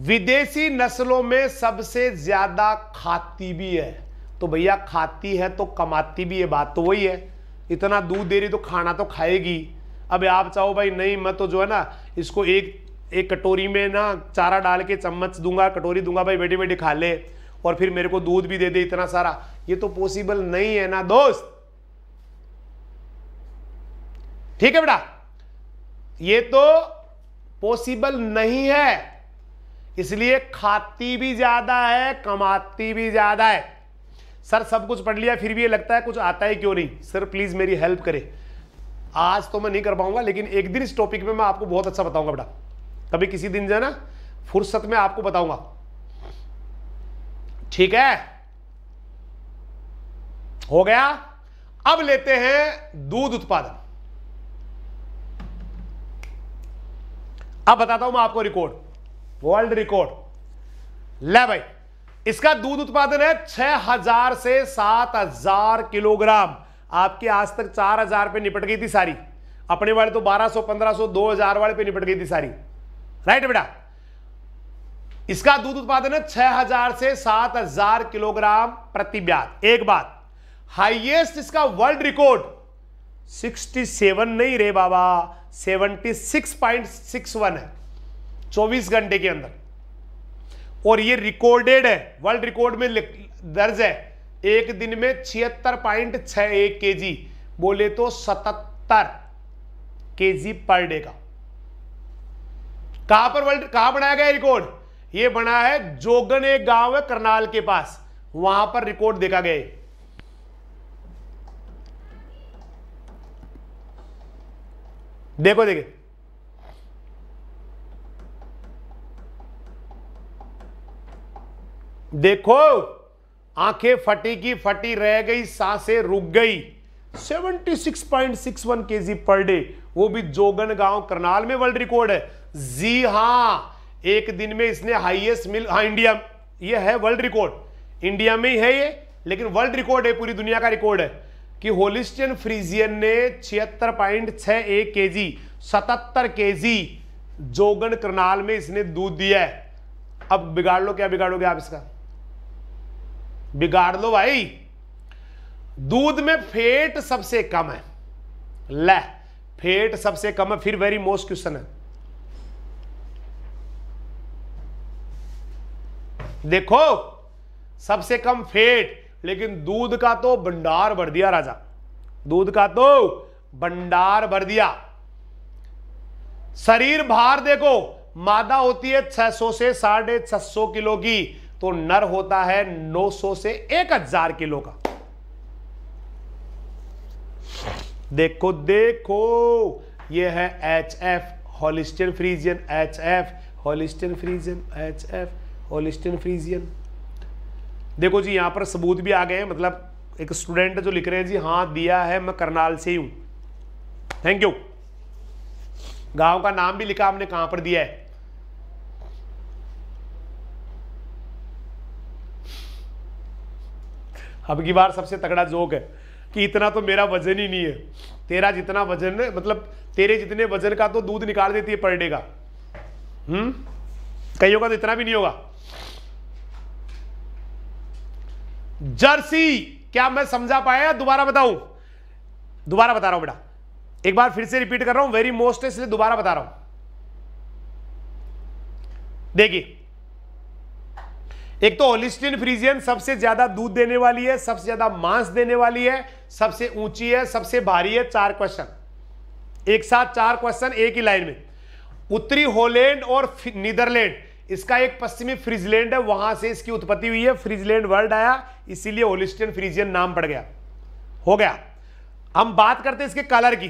विदेशी नस्लों में सबसे ज्यादा खाती भी है तो भैया खाती है तो कमाती भी है बात तो वही है इतना दूध दे रही तो खाना तो खाएगी अब आप चाहो भाई नहीं मैं तो जो है ना इसको एक एक कटोरी में ना चारा डाल के चम्मच दूंगा कटोरी दूंगा भाई बेटी बेटी खा ले और फिर मेरे को दूध भी दे दे इतना सारा ये तो पॉसिबल नहीं है ना दोस्त ठीक है बेटा ये तो पॉसिबल नहीं है इसलिए खाती भी ज्यादा है कमाती भी ज्यादा है सर सब कुछ पढ़ लिया फिर भी ये लगता है कुछ आता है क्यों नहीं सर प्लीज मेरी हेल्प करे आज तो मैं नहीं कर पाऊंगा लेकिन एक दिन इस टॉपिक में मैं आपको बहुत अच्छा बताऊंगा बेटा कभी किसी दिन जो है ना फुर्सत में आपको बताऊंगा ठीक है हो गया अब लेते हैं दूध उत्पादन अब बताता हूं मैं आपको रिकॉर्ड वर्ल्ड रिकॉर्ड ले भाई इसका दूध उत्पादन है 6000 से 7000 किलोग्राम आपकी आज तक 4000 पे निपट गई थी सारी अपने वाले तो 1200 1500 2000 वाले पे निपट गई थी सारी राइट बेटा इसका दूध उत्पादन है 6000 से 7000 किलोग्राम प्रति ब्याज एक बात हाईएस्ट इसका वर्ल्ड रिकॉर्ड 67 नहीं रे बाबा 76.61 है 24 घंटे के अंदर और ये रिकॉर्डेड है वर्ल्ड रिकॉर्ड में दर्ज है एक दिन में छिहत्तर पॉइंट छह एक के जी बोले तो सतहत्तर के जी पर डे का कहां पर वर्ल्ड कहां बनाया गया रिकॉर्ड ये बना है जोगन एक गांव है करनाल के पास वहां पर रिकॉर्ड देखा गया देखो देखे देखो आंखें फटी की फटी रह गई सांसें रुक गई 76.61 केजी पर डे वो भी जोगन गांव करनाल में वर्ल्ड रिकॉर्ड है जी हां एक दिन में इसने हाईएस्ट मिल हाँ इंडिया ये है वर्ल्ड रिकॉर्ड इंडिया में ही है ये लेकिन वर्ल्ड रिकॉर्ड है पूरी दुनिया का रिकॉर्ड है कि होलिस्टियन फ्रीजियन ने छिहत्तर पॉइंट छह एक के जी सतहत्तर के जी जोगन करनाल में इसने दूध दिया है अब बिगाड़ लो क्या बिगाड़ोगे आप इसका बिगाड़ लो भाई दूध में फेट सबसे कम है ले फेट सबसे कम है फिर वेरी मोस्ट क्वेश्चन है देखो सबसे कम फेट लेकिन दूध का तो भंडार भर दिया राजा दूध का तो भंडार भर दिया शरीर भार देखो मादा होती है 600 से साढ़े छह किलो की तो नर होता है 900 से 1000 किलो का देखो देखो ये है H F Holstein Friesian H F Holstein Friesian H F और फ्रीजियन देखो जी यहाँ पर सबूत भी आ गए हैं मतलब एक स्टूडेंट जो लिख रहे हैं जी हाँ दिया है मैं करनाल से ही हूँ थैंक यू गांव का नाम भी लिखा हमने कहाँ पर दिया है अब की बार सबसे तगड़ा जोक है कि इतना तो मेरा वजन ही नहीं है तेरा जितना वजन है मतलब तेरे जितने वजन का तो दूध निकाल देती है पर डे का हम्म कईयों का तो इतना भी नहीं होगा जर्सी क्या मैं समझा पाया दोबारा बताऊं दोबारा बता रहा हूं बेटा एक बार फिर से रिपीट कर रहा हूं वेरी मोस्ट है इसलिए दोबारा बता रहा हूं देखिए एक तो ओलिस्टिन फ्रीजियन सबसे ज्यादा दूध देने वाली है सबसे ज्यादा मांस देने वाली है सबसे ऊंची है सबसे भारी है चार क्वेश्चन एक साथ चार क्वेश्चन एक ही लाइन में उत्तरी होलैंड और नीदरलैंड इसका एक पश्चिमी फ्रिजलैंड है वहां से इसकी उत्पत्ति हुई है फ्रिजलैंड वर्ल्ड आया इसीलिए होलिस्टियन फ्रीजियन नाम पड़ गया हो गया हम बात करते हैं इसके कलर की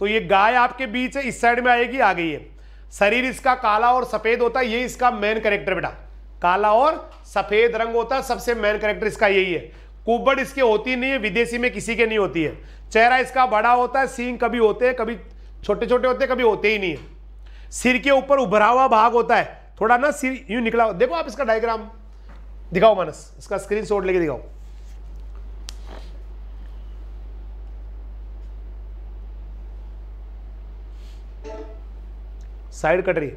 तो ये गाय आपके बीच है इस साइड में आएगी आ गई है शरीर इसका काला और सफेद होता है ये इसका मेन करेक्टर बेटा काला और सफेद रंग होता है सबसे मेन करेक्टर इसका यही है कुबड़ इसके होती नहीं है विदेशी में किसी के नहीं होती है चेहरा इसका बड़ा होता है सींग कभी होते हैं कभी छोटे छोटे होते हैं कभी होते ही नहीं है सिर के ऊपर उभरा हुआ भाग होता है थोड़ा ना सिर यू निकला देखो आप इसका डायग्राम दिखाओ मानस इसका स्क्रीन शॉट लेके दिखाओ साइड कट रही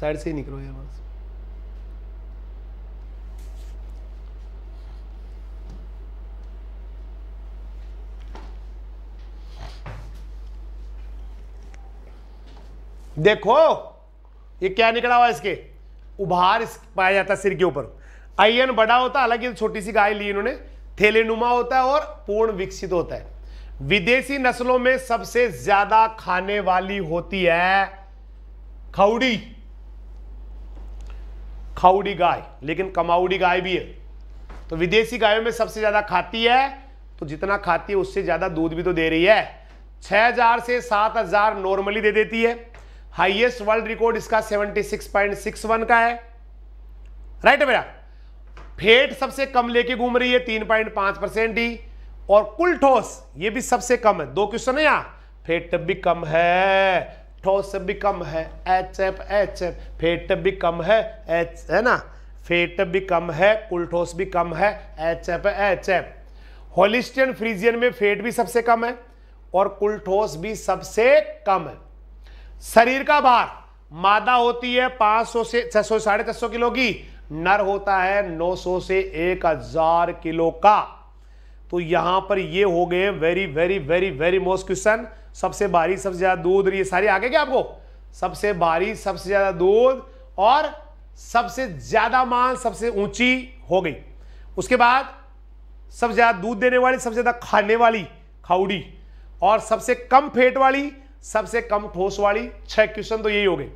साइड से ही निकलो यार मानस देखो ये क्या निकला हुआ इसके उभार इस पाया जाता है सिर के ऊपर आयन बड़ा होता है हालांकि छोटी सी गाय ली इन्होंने थेलेनुमा होता है और पूर्ण विकसित होता है विदेशी नस्लों में सबसे ज्यादा खाने वाली होती है खाउडी खाउडी गाय लेकिन कमाउडी गाय भी है तो विदेशी गायों में सबसे ज्यादा खाती है तो जितना खाती है उससे ज्यादा दूध भी तो दे रही है 6000 से 7000 नॉर्मली दे देती है हाईएस्ट वर्ल्ड रिकॉर्ड इसका 76.61 का है राइट है मेरा फेट सबसे कम लेके घूम रही है 3.5 परसेंट ही और कुल ठोस ये भी सबसे कम है दो क्वेश्चन है यहां फेट भी कम है ठोस भी कम है H F H F fat भी कम है एच है ना फेट भी कम है कुल ठोस भी कम है H F H F Holstein Friesian में फेट भी सबसे कम है और कुल ठोस भी सबसे कम है शरीर का भार मादा होती है 500 से छह सौ साढ़े छह सौ किलो की नर होता है 900 से 1000 किलो का तो यहां पर ये हो गए very very very very most question सबसे भारी सबसे ज्यादा दूध ये सारे आगे क्या आपको सबसे भारी सबसे ज्यादा दूध और सबसे ज्यादा मान सबसे ऊंची हो गई उसके बाद सबसे ज्यादा दूध देने वाली सबसे ज्यादा खाने वाली खाउडी और सबसे कम फेट वाली सबसे कम ठोस वाली छह क्वेश्चन तो यही हो गए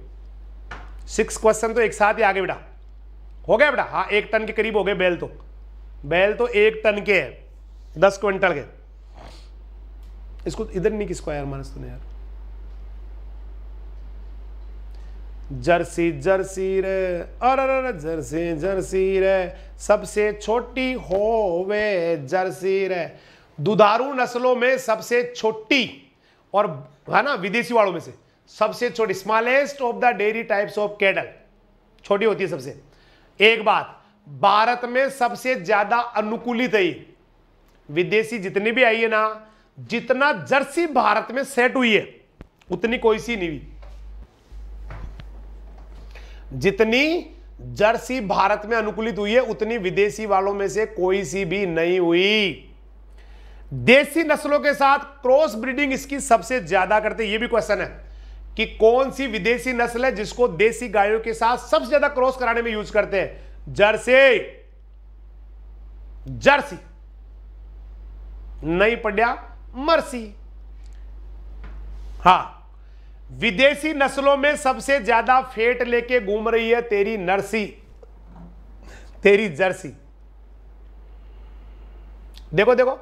सिक्स क्वेश्चन तो एक साथ ही आगे बेटा हो गया बेटा हाँ एक टन के करीब हो गए बैल तो बैल तो एक टन के है दस क्विंटल के इसको इधर नहीं किसको यार मानस तूने यार जर्सी जर्सी रे अरे अरे जर्सी जर्सी रे सबसे छोटी हो वे जर्सी रे दुधारू नस्लों में सबसे छोटी और है ना विदेशी वालों में से सबसे छोटी smallest of the dairy types of cattle छोटी होती है सबसे एक बात भारत में सबसे ज्यादा अनुकूलित है विदेशी जितनी भी आई है ना जितना जर्सी भारत में सेट हुई है उतनी कोई सी नहीं हुई जितनी जर्सी भारत में अनुकूलित हुई है उतनी विदेशी वालों में से कोई सी भी नहीं हुई देसी नस्लों के साथ क्रॉस ब्रीडिंग इसकी सबसे ज्यादा करते ये भी क्वेश्चन है कि कौन सी विदेशी नस्ल है जिसको देसी गायों के साथ सबसे ज्यादा क्रॉस कराने में यूज करते हैं जर्सी जर्सी नहीं पड्या मर्सी हा विदेशी नस्लों में सबसे ज्यादा फेट लेके घूम रही है तेरी नर्सी तेरी जर्सी देखो देखो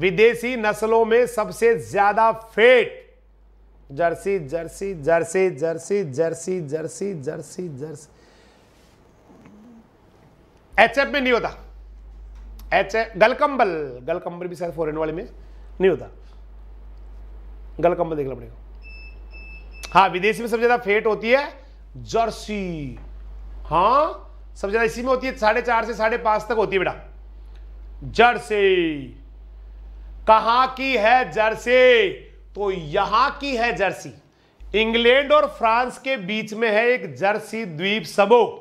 विदेशी नस्लों में सबसे ज्यादा fat Jersey Jersey Jersey Jersey Jersey Jersey Jersey Jersey H में नहीं होता एच गलकंबल गलकंबल भी शायद फॉरेन वाले में नहीं होता देख देखना पड़ेगा हाँ विदेशी में सबसे ज्यादा फेट होती है जर्सी हाँ सबसे ज्यादा इसी में होती है साढ़े चार से साढ़े पांच तक होती है बेटा जर्सी कहां की है जर्सी तो यहां की है जर्सी इंग्लैंड और फ्रांस के बीच में है एक जर्सी द्वीप समूह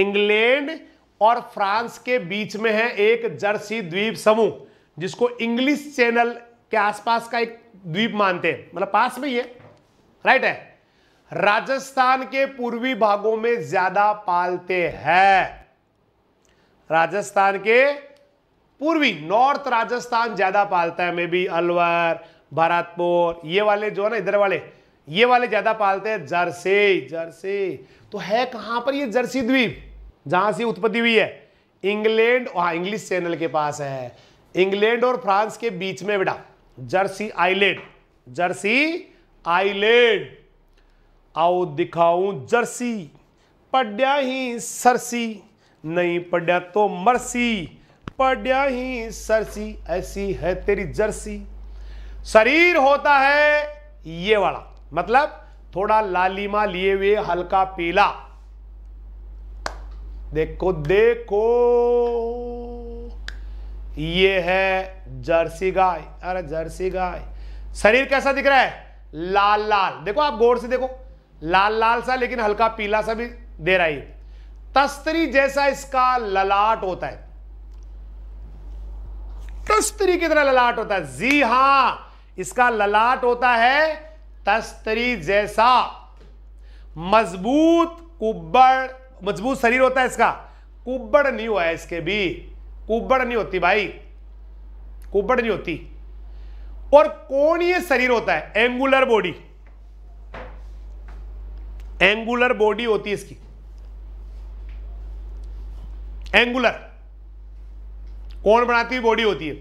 इंग्लैंड और फ्रांस के बीच में है एक जर्सी द्वीप समूह जिसको इंग्लिश चैनल के आसपास का एक द्वीप मानते हैं मतलब पास में ही है राइट है राजस्थान के पूर्वी भागों में ज्यादा पालते हैं राजस्थान के पूर्वी नॉर्थ राजस्थान ज़्यादा पालता है मे बी अलवर भरतपुर ये वाले जो है ना इधर वाले ये वाले ज़्यादा पालते हैं जर्से जर्से तो है कहां पर ये जर्सी द्वीप जहां से उत्पत्ति हुई है इंग्लैंड वहां इंग्लिश चैनल के पास है इंग्लैंड और फ्रांस के बीच में बेटा जर्सी आइलैंड जर्सी आइलैंड आओ दिखाऊं जर्सी पड्या ही सरसी नहीं पड्या तो मरसी पड्या ही सरसी ऐसी है तेरी जर्सी शरीर होता है ये वाला मतलब थोड़ा लालिमा लिए हुए हल्का पीला देखो देखो ये है जर्सी गाय अरे जर्सी गाय शरीर कैसा दिख रहा है लाल लाल देखो आप गौर से देखो लाल लाल सा लेकिन हल्का पीला सा भी दे रहा है तस्तरी जैसा इसका ललाट होता है तस्तरी कितना ललाट होता है जी हां इसका ललाट होता है तस्तरी जैसा मजबूत कुब्बड़ मजबूत शरीर होता है इसका कुब्बड़ नहीं हुआ है इसके भी कुब्बड़ नहीं होती भाई कुब्बड़ नहीं होती और कोणीय शरीर होता है एंगुलर बॉडी एंगुलर बॉडी होती है इसकी एंगुलर कौन बनाती हुई बॉडी होती है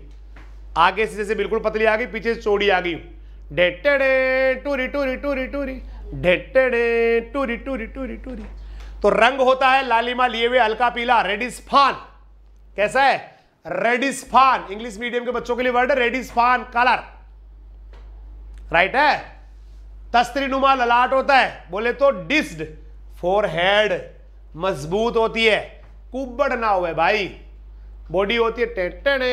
आगे से जैसे बिल्कुल पतली आ गई पीछे से चौड़ी आ गई डेटेडे टूरी टूरी टूरी टूरी डेटेडे टूरी टूरी टूरी टूरी तो रंग होता है लालिमा लिए हुए हल्का पीला रेडिस्फान कैसा है रेडिस्फान इंग्लिश मीडियम के बच्चों के लिए वर्ड है रेडिस्फान कलर राइट है तस्त्री नुमा ललाट होता है बोले तो डिस्ड फोर हेड मजबूत होती है कुब्बड़ ना हुए भाई बॉडी होती है टेटे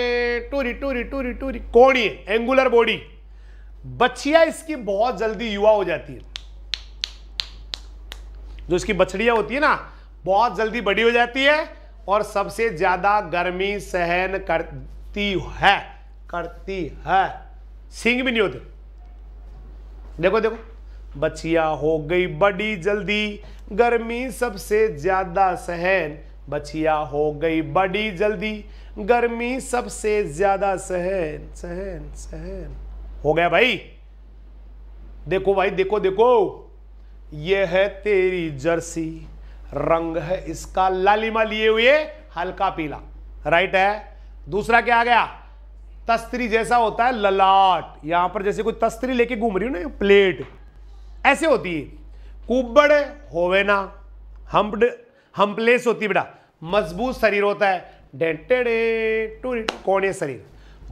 टूरी टूरी टूरी टूरी कोणी एंगुलर बॉडी बच्चिया इसकी बहुत जल्दी युवा हो जाती है जो इसकी बछड़िया होती है ना बहुत जल्दी बड़ी हो जाती है और सबसे ज्यादा गर्मी सहन करती है करती है सिंग भी नहीं होते देखो देखो बच्चिया हो गई बड़ी जल्दी गर्मी सबसे ज्यादा सहन बछिया हो गई बड़ी जल्दी गर्मी सबसे ज्यादा सहन सहन सहन हो गया भाई देखो भाई देखो देखो यह है तेरी जर्सी रंग है इसका लालिमा लिए हुए हल्का पीला राइट है दूसरा क्या आ गया तस्त्री जैसा होता है ललाट यहां पर जैसे कोई तस्त्री लेके घूम रही हो ना प्लेट ऐसे होती है कुब्बड़ ना हम्प्ड हम्पलेस होती बेटा मजबूत शरीर होता है डेंटेडे टू है शरीर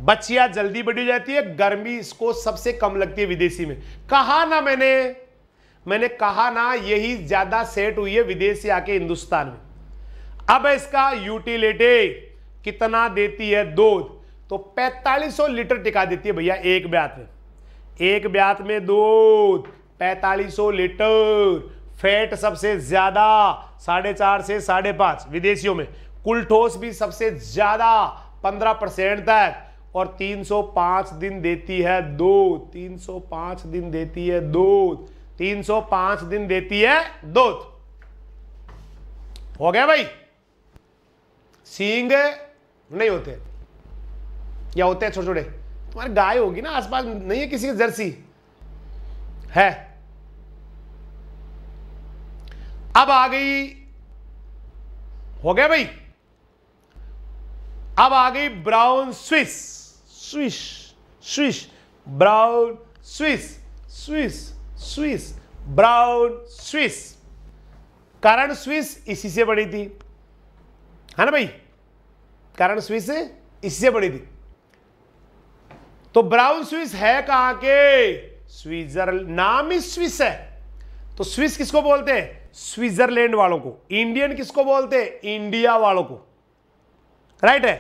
बच्चियाँ जल्दी बढ़ी जाती है गर्मी इसको सबसे कम लगती है विदेशी में कहा ना मैंने मैंने कहा ना यही ज़्यादा सेट हुई है विदेशी आके हिंदुस्तान में अब इसका यूटिलिटी कितना देती है दूध तो 4500 लीटर टिका देती है भैया एक ब्यात में एक ब्यात में दूध 4500 लीटर फैट सबसे ज़्यादा साढ़े चार से साढ़े पांच विदेशियों में कुल ठोस भी सबसे ज़्यादा पंद्रह परसेंट तक और पांच दिन देती है दो पांच दिन देती है दो पांच दिन देती है दो हो गया भाई सींग नहीं होते या होते हैं छोटे छोटे तुम्हारी गाय होगी ना आसपास नहीं है किसी की जर्सी है अब आ गई हो गया भाई अब आ गई Brown Swiss Swiss Swiss Brown Swiss Swiss Swiss Brown Swiss Karan Swiss इसी से बड़ी थी है ना भाई कारण स्विस इसी से बड़ी थी तो ब्राउन स्विस है कहां के स्विट्जरलैंड नाम ही स्विस है तो स्विस किसको बोलते हैं स्विट्जरलैंड वालों को इंडियन किसको बोलते हैं इंडिया वालों को राइट है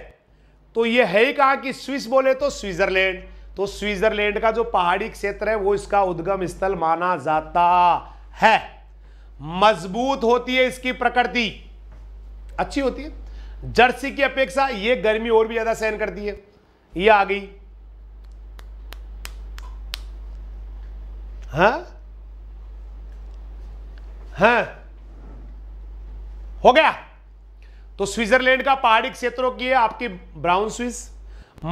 तो ये है ही कहा कि स्विस बोले तो स्विट्जरलैंड तो स्विट्जरलैंड का जो पहाड़ी क्षेत्र है वो इसका उद्गम स्थल माना जाता है मजबूत होती है इसकी प्रकृति अच्छी होती है जर्सी की अपेक्षा ये गर्मी और भी ज्यादा सहन करती है ये आ गई हाँ हाँ। हो गया तो स्विट्जरलैंड का पहाड़ी क्षेत्रों की है आपकी ब्राउन स्विस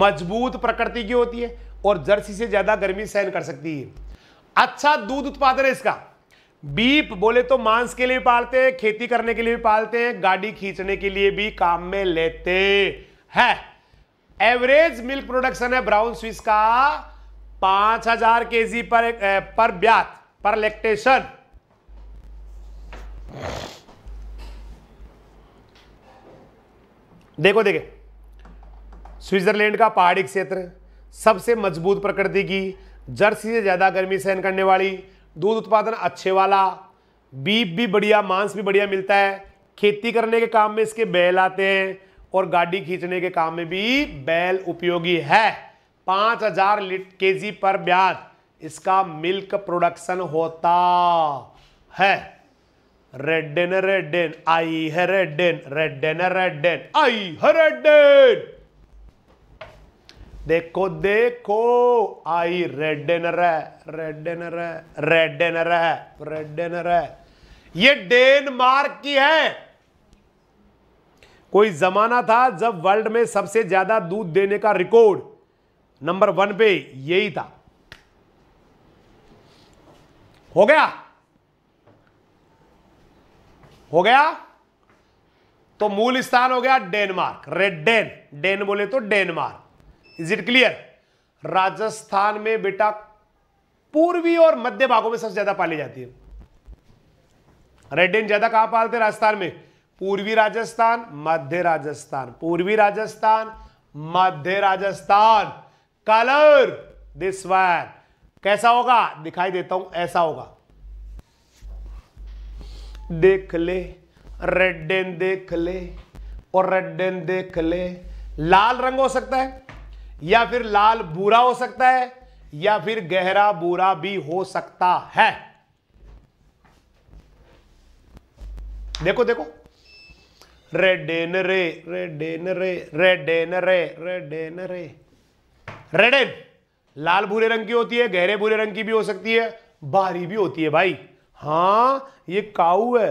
मजबूत प्रकृति की होती है और जर्सी से ज्यादा गर्मी सहन कर सकती है अच्छा दूध उत्पादन है इसका बीप बोले तो मांस के लिए भी पालते हैं खेती करने के लिए भी पालते हैं गाड़ी खींचने के लिए भी काम में लेते हैं एवरेज मिल्क प्रोडक्शन है ब्राउन स्विस का 5000 के पर पर ब्यात पर लेक्टेशन देखो देखे स्विट्जरलैंड का पहाड़ी क्षेत्र सबसे मजबूत प्रकृति की जर्सी से ज़्यादा गर्मी सहन करने वाली दूध उत्पादन अच्छे वाला बीप भी बढ़िया मांस भी बढ़िया मिलता है खेती करने के काम में इसके बैल आते हैं और गाड़ी खींचने के काम में भी बैल उपयोगी है पाँच हजार के जी पर ब्याज इसका मिल्क प्रोडक्शन होता है रेडेन रेडेन आई है रेडेन रेडेन रेडेन आई है रेडेन देखो देखो आई रेडेन रे रेडेन रे रेडेन रे रेडेन रे ये डेनमार्क की है कोई जमाना था जब वर्ल्ड में सबसे ज्यादा दूध देने का रिकॉर्ड नंबर वन पे यही था हो गया हो गया तो मूल स्थान हो गया डेनमार्क रेड डेन डेन बोले तो Denmark is it clear Rajasthan में बेटा पूर्वी और मध्य भागों में सबसे ज्यादा पाली जाती है रेड डेन ज्यादा कहां पालते राजस्थान में पूर्वी राजस्थान मध्य राजस्थान पूर्वी राजस्थान मध्य राजस्थान कलर दिस वायर कैसा होगा दिखाई देता हूं ऐसा होगा देख ले रेडेन देख ले और रेडेन देख ले लाल रंग हो सकता है या फिर लाल बुरा हो सकता है या फिर गहरा बुरा भी हो सकता है देखो देखो रेडेन रे रेडेन रे रेडेन रे रेडेन रे रेडेन लाल भूरे रंग की होती है गहरे भूरे रंग की भी हो सकती है बाहरी भी होती है भाई हाँ ये काऊ है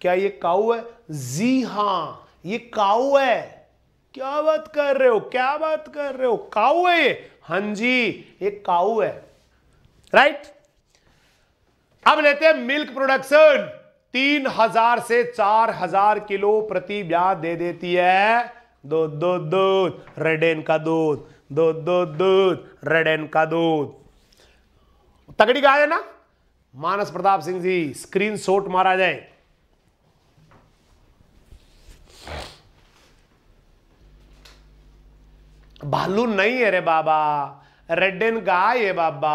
क्या ये काऊ है जी हाँ ये काऊ है क्या बात कर रहे हो क्या बात कर रहे हो काऊ है ये हां जी ये काऊ है राइट अब लेते हैं मिल्क प्रोडक्शन तीन हजार से चार हजार किलो प्रति ब्याह दे देती है दूध दूध दूध रेडेन का दूध दूध दूध दूध रेडेन का दूध तगड़ी गाय है ना मानस प्रताप सिंह जी स्क्रीन शॉट मारा जाए भालू नहीं है रे बाबा रेडन गाय ये बाबा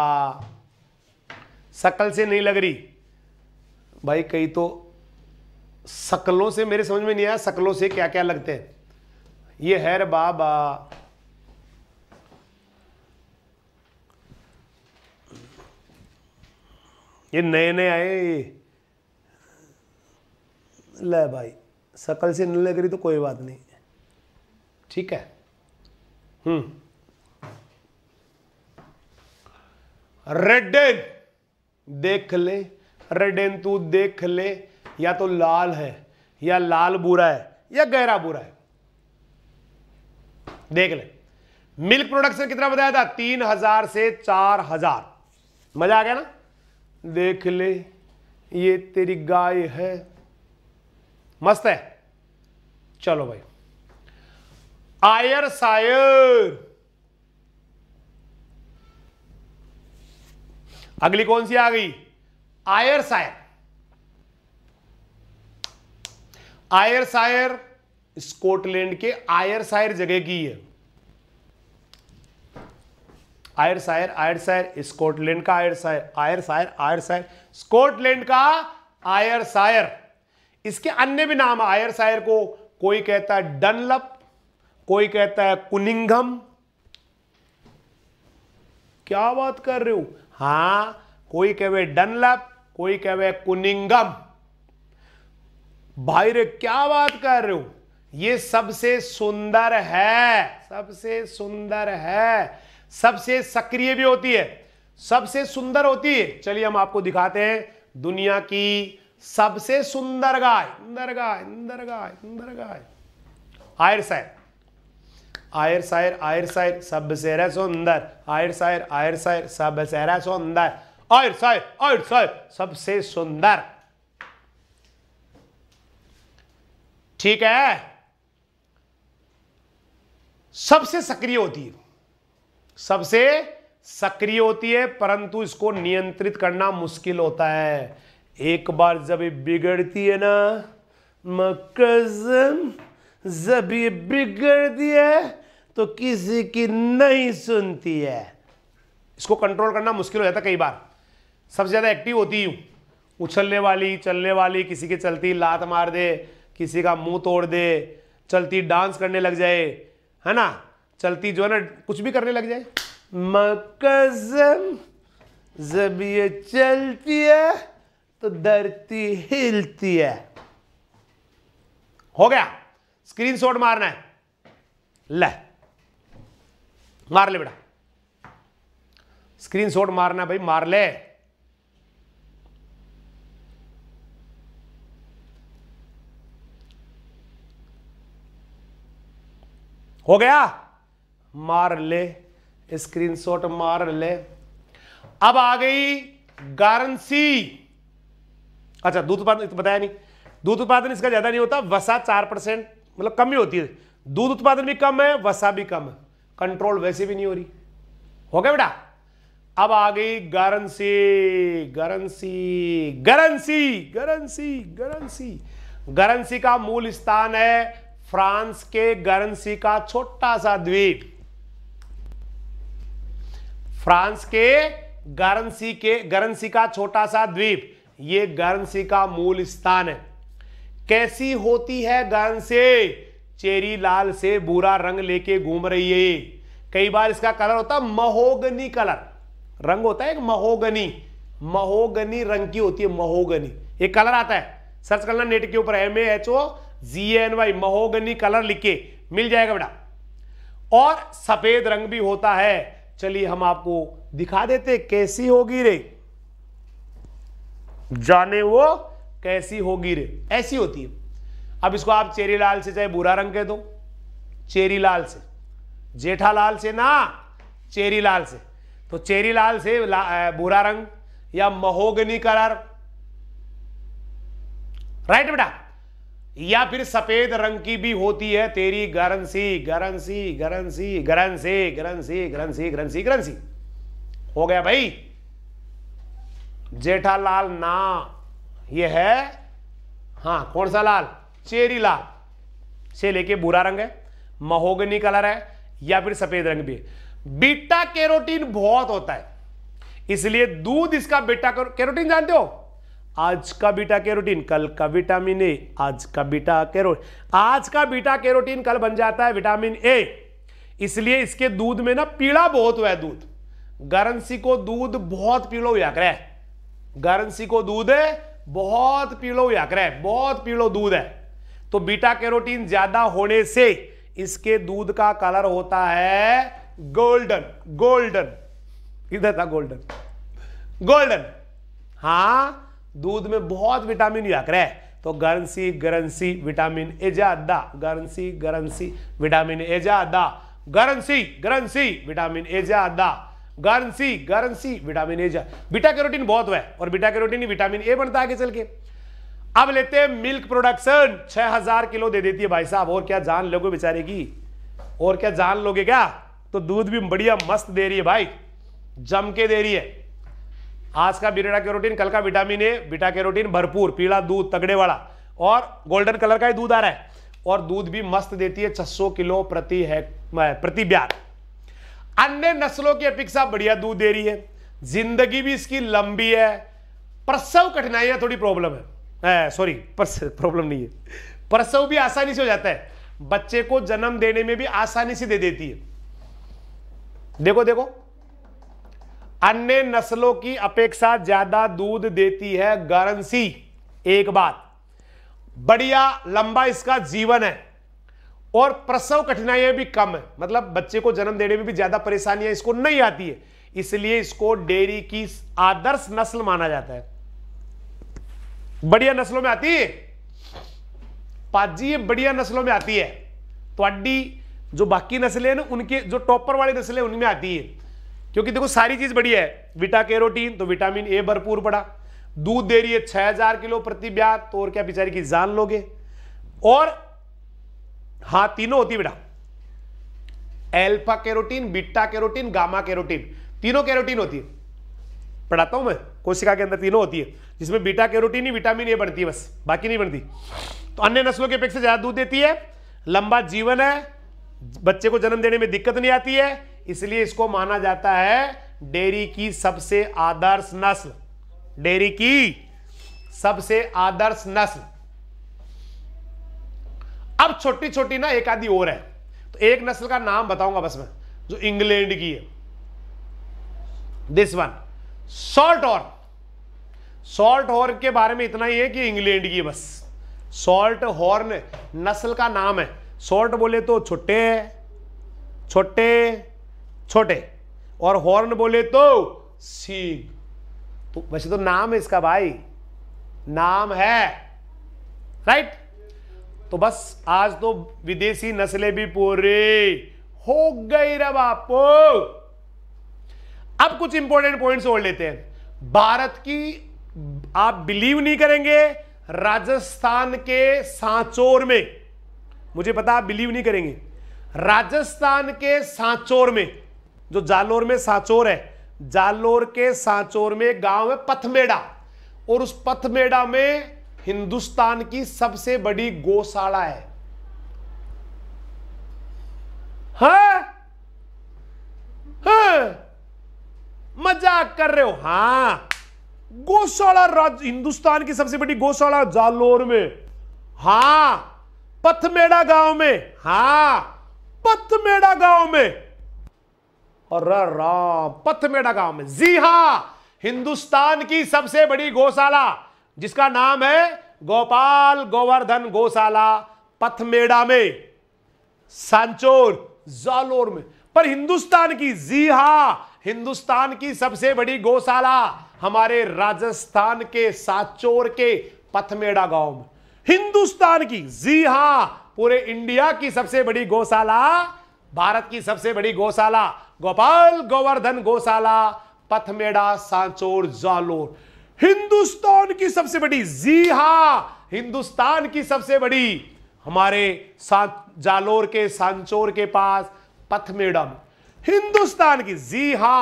शकल से नहीं लग रही भाई कई तो शकलों से मेरे समझ में नहीं आया शकलों से क्या क्या लगते हैं ये है रे बाबा ये नए नए आए ले भाई सकल से न लग रही तो कोई बात नहीं ठीक है हम्म रेडेन देख ले रेडेन तू देख ले या तो लाल है या लाल बुरा है या गहरा बुरा है देख ले मिल्क प्रोडक्शन कितना बताया था तीन हजार से चार हजार मजा आ गया ना देख ले ये तेरी गाय है मस्त है चलो भाई आयर सायर अगली कौन सी आ गई Ayrshire Ayrshire Scotland के आयर सायर जगह की है आयरसायर आयरसायर स्कॉटलैंड का आयरसायर आयरसायर आयरसायर स्कॉटलैंड का आयरसायर इसके अन्य भी नाम आयरसायर को कोई कहता है डनलप कोई कहता है कुनिंगम क्या बात कर रहे हो हां कोई कहे डनलप कोई कहे कुनिंगम भाई रे क्या बात कर रहे हो ये सबसे सुंदर है सबसे सुंदर है सबसे सक्रिय भी होती है सबसे सुंदर होती है चलिए हम आपको दिखाते हैं दुनिया की सबसे सुंदर गाय सुंदर गाय सुंदर गाय सुंदर गाय आयर सायर आयर शायर आयर शायर सब सेरा सुंदर आयर सायर आयर शायर सब सेरा सुंदर आयर शायर आयर शायर सबसे सुंदर ठीक है सबसे सक्रिय होती है सबसे सक्रिय होती है परंतु इसको नियंत्रित करना मुश्किल होता है एक बार जब ये बिगड़ती है ना मकज जब ये बिगड़ती है तो किसी की नहीं सुनती है इसको कंट्रोल करना मुश्किल हो जाता कई बार सबसे ज़्यादा एक्टिव होती हूँ उछलने वाली चलने वाली किसी की चलती लात मार दे किसी का मुंह तोड़ दे चलती डांस करने लग जाए है ना चलती जो है ना कुछ भी करने लग जाए मकजम जब ये चलती है तो धरती हिलती है हो गया स्क्रीन शॉट मारना है ले मार ले बेटा स्क्रीन शॉट मारना भाई मार ले हो गया मार ले स्क्रीनशॉट मार ले अब आ गई गारंसी अच्छा दूध उत्पादन तो बताया नहीं दूध उत्पादन इसका ज्यादा नहीं होता वसा चार परसेंट मतलब कम ही होती है दूध उत्पादन भी कम है वसा भी कम है कंट्रोल वैसे भी नहीं हो रही हो गया बेटा अब आ गई गारंसी गारंसी गारंसी गारंसी गारंसी गारंसी का मूल स्थान है फ्रांस के गारंसी का छोटा सा द्वीप फ्रांस के गारंसी के गारंसी का छोटा सा द्वीप ये गारंसी का मूल स्थान है कैसी होती है गारंसी चेरी लाल से बुरा रंग लेके घूम रही है कई बार इसका कलर होता है महोगनी कलर रंग होता है एक महोगनी महोगनी रंग की होती है महोगनी ये कलर आता है सर्च करना नेट के ऊपर M H O G N Y mahogany colour लिख के मिल जाएगा बेटा और सफेद रंग भी होता है चलिए हम आपको दिखा देते कैसी होगी रे जाने वो कैसी होगी रे ऐसी होती है अब इसको आप चेरी लाल से चाहे बुरा रंग कह दो चेरी लाल से जेठा लाल से ना चेरी लाल से तो चेरी लाल से ला, बुरा रंग या महोगनी कलर राइट बेटा या फिर सफेद रंग की भी होती है तेरी गरंसी गरंसी गरंसी गरंसी गरंसी गरंसी गरंसी गरंसी हो गया भाई जेठालाल ना ये है हाँ कौन सा लाल चेरी लाल से लेके बुरा रंग है महोगनी कलर है या फिर सफेद रंग भी है बीटा कैरोटीन बहुत होता है इसलिए दूध इसका बीटा कैरोटीन जानते हो आज का बीटा कैरोटीन कल का विटामिन ए आज का बीटा कैरो आज का बीटा कैरोटीन कल बन जाता है विटामिन ए इसलिए इसके दूध में ना पीड़ा बहुत हुआ है दूध गरंसी को दूध बहुत पीलो हुआ करे गरंसी को दूध बहुत पीलो हुआ करे बहुत पीड़ो दूध है तो बीटा कैरोटीन ज्यादा होने से इसके दूध का कलर होता है गोल्डन गोल्डन किधर था गोल्डन गोल्डन हाँ दूध में बहुत विटामिन याक रहा तो गरंसी गरंसी विटामिन ए ज्यादा गरंसी गरंसी विटामिन ए ज्यादा गरंसी गरंसी विटामिन ए ज्यादा Guernsey Guernsey vitamin A beta carotene बहुत हुआ है और बीटा कैरोटीन ही विटामिन ए बनता है आगे चल के अब लेते हैं मिल्क प्रोडक्शन 6000 किलो दे देती है भाई साहब और क्या जान लोगे बेचारे की और क्या जान लोगे क्या तो दूध भी बढ़िया मस्त दे रही है भाई जम के दे रही है आज का बिरेडा कैरोटीन कल का विटामिन ए बीटा कैरोटीन भरपूर पीला दूध तगड़े वाला और गोल्डन कलर का ही दूध आ रहा है और दूध भी मस्त देती है छह किलो प्रति है प्रति ब्यार अन्य नस्लों की अपेक्षा बढ़िया दूध दे रही है जिंदगी भी इसकी लंबी है प्रसव कठिनाइयां थोड़ी प्रॉब्लम है सॉरी प्रॉब्लम नहीं है प्रसव भी आसानी से हो जाता है बच्चे को जन्म देने में भी आसानी से दे देती है देखो देखो अन्य नस्लों की अपेक्षा ज्यादा दूध देती है गारंसी एक बात बढ़िया लंबा इसका जीवन है और प्रसव कठिनाइयां भी कम है मतलब बच्चे को जन्म देने में भी ज्यादा परेशानियां इसको नहीं आती है इसलिए इसको डेयरी की आदर्श नस्ल माना जाता है बढ़िया नस्लों में आती है पाजी ये बढ़िया नस्लों में आती है तो अड्डी जो बाकी नस्लें हैं ना उनके जो टॉपर वाली नस्लें उनमें आती है क्योंकि देखो सारी चीज बढ़िया है विटा कैरोटीन तो विटामिन ए भरपूर पड़ा दूध दे रही है छह हजार किलो प्रति ब्याह तो और क्या बेचारी की जान लोगे और हा तीनों होती बेटा alpha carotene beta carotene gamma carotene तीनों कैरोटीन होती है पढ़ाता हूं मैं कोशिका के अंदर तीनों होती है जिसमें बीटा कैरोटीन ही विटामिन ए बनती है बस बाकी नहीं बनती तो अन्य नस्लों की अपेक्षा ज्यादा दूध देती है लंबा जीवन है बच्चे को जन्म देने में दिक्कत नहीं आती है इसलिए इसको माना जाता है डेरी की सबसे आदर्श नस्ल डेरी की सबसे आदर्श नस्ल अब छोटी छोटी ना एक आधी और है तो एक नस्ल का नाम बताऊंगा बस मैं जो इंग्लैंड की है this one Shorthorn Shorthorn के बारे में इतना ही है कि इंग्लैंड की बस सॉल्ट हॉर्न नस्ल का नाम है सॉल्ट बोले तो छोटे छोटे छोटे और हॉर्न बोले तो सींग तो वैसे तो नाम है इसका भाई नाम है राइट तो बस आज तो विदेशी नस्लें भी पूरी हो गई रब आपको अब कुछ इंपॉर्टेंट पॉइंट्स और लेते हैं भारत की आप बिलीव नहीं करेंगे राजस्थान के सांचोर में मुझे पता आप बिलीव नहीं करेंगे राजस्थान के सांचोर में जो जालोर में सांचोर है जालोर के सांचोर में गांव है पथमेड़ा और उस पथमेड़ा में हिंदुस्तान की सबसे बड़ी गौशाला है हाँ? हाँ? मजाक कर रहे हो हाँ गौशाला राज्य हिंदुस्तान की सबसे बड़ी गौशाला जालोर में हा पथमेड़ा गांव में हा पथमेड़ा गांव में और राम पथमेड़ा गांव में जी हा हिंदुस्तान की सबसे बड़ी गौशाला जिसका नाम है गोपाल गोवर्धन गौशाला पथमेड़ा में सांचोर जालोर में पर हिंदुस्तान की जी हा हिंदुस्तान की सबसे बड़ी गौशाला हमारे राजस्थान के साचोर के पथमेड़ा गांव में हिंदुस्तान की जी हा पूरे इंडिया की सबसे बड़ी गौशाला भारत की सबसे बड़ी गौशाला गोपाल गोवर्धन गोशाला पथमेड़ा सांचोर जालोर हिंदुस्तान की सबसे बड़ी जी हा हिंदुस्तान की सबसे बड़ी हमारे जालोर के सांचोर के पास पथमेड़ा हिंदुस्तान की जी हा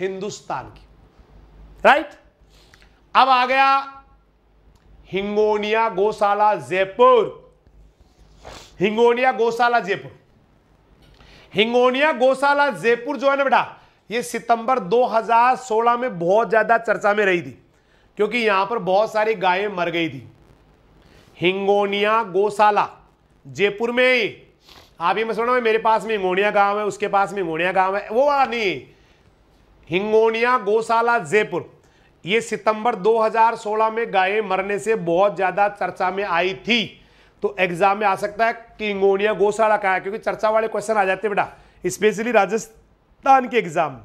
हिंदुस्तान की राइट अब आ गया हिंगोनिया गोशाला जयपुर हिंगोनिया गौशाला जयपुर हिंगोनिया गौशाला जयपुर जो है ना बेटा ये सितंबर 2016 में बहुत ज्यादा चर्चा में रही थी क्योंकि यहां पर बहुत सारी गायें मर गई थी हिंगोनिया गौशाला जयपुर में ही आप ये मैं सुना मेरे पास में हिंगोनिया गांव है उसके पास में हिंगोनिया गांव है वो वाला नहीं हिंगोनिया गौशाला जयपुर ये सितंबर 2016 में गायें मरने से बहुत ज़्यादा चर्चा में आई थी तो एग्जाम में आ सकता है किंगोनिया गोशाला का है क्योंकि चर्चा वाले क्वेश्चन आ जाते हैं बेटा स्पेशली राजस्थान के एग्जाम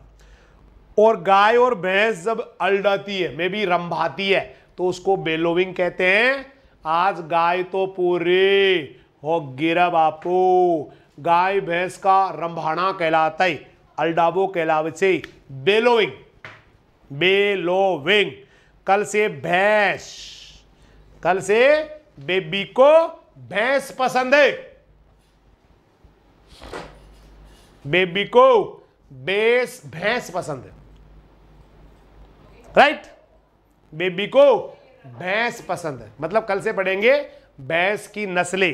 और गाय और भैंस जब अलडाती है मे बी रंभाती है तो उसको बेलोविंग कहते हैं आज गाय तो पूरे हो गिरा बापू गाय भैंस का रंभाना कहलाता है अल्डाबो कहलावचे बेलोविंग बेलोविंग कल से भैंस कल से बेबी को भैंस पसंद है बेबी को बेस भैंस पसंद है राइट बेबी को भैंस पसंद है मतलब कल से पढ़ेंगे भैंस की नस्लें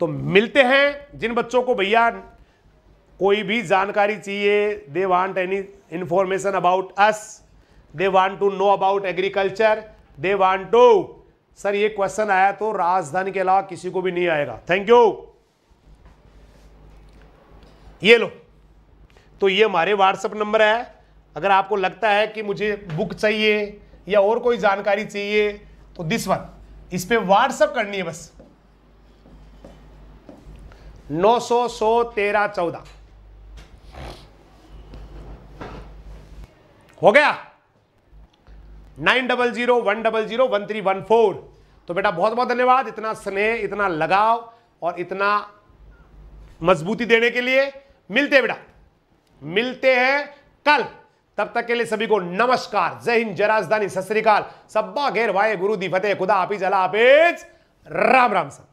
तो मिलते हैं जिन बच्चों को भैया कोई भी जानकारी चाहिए they want any information about us they want to know about agriculture they want to sir ये क्वेश्चन आया तो राजधानी के अलावा किसी को भी नहीं आएगा थैंक यू ये लो तो ये हमारे व्हाट्सएप नंबर है अगर आपको लगता है कि मुझे बुक चाहिए या और कोई जानकारी चाहिए तो दिस वन इस पर व्हाट्सअप करनी है बस नौ सौ सौ तेरह चौदह हो गया nine double zero one double zero one three one four तो बेटा बहुत बहुत धन्यवाद इतना स्नेह इतना लगाव और इतना मजबूती देने के लिए मिलते हैं बेटा मिलते हैं कल तब तक के लिए सभी को नमस्कार जय हिंद जय राजधानी सत श्रीकाल सब्बा घेर वाय गुरु दी फतेह खुदा आप ही जला आप Ram Ram sir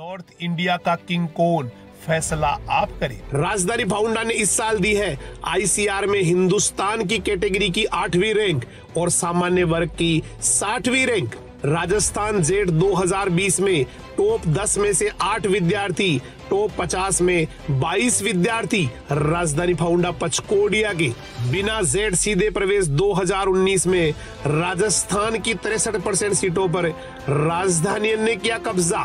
north India का किंग कौन फैसला आप करें राजधानी फाउंडा ने इस साल दी है आईसीआर में हिंदुस्तान की कैटेगरी की आठवीं रैंक और सामान्य वर्ग की साठवी रैंक राजस्थान जेट 2020 में टॉप 10 में से 8 विद्यार्थी टॉप 50 में 22 विद्यार्थी राजधानी फाउंडा पचकोडिया के बिना जेड सीधे प्रवेश 2019 में राजस्थान की तिरसठ परसेंट सीटों पर राजधानी ने किया कब्जा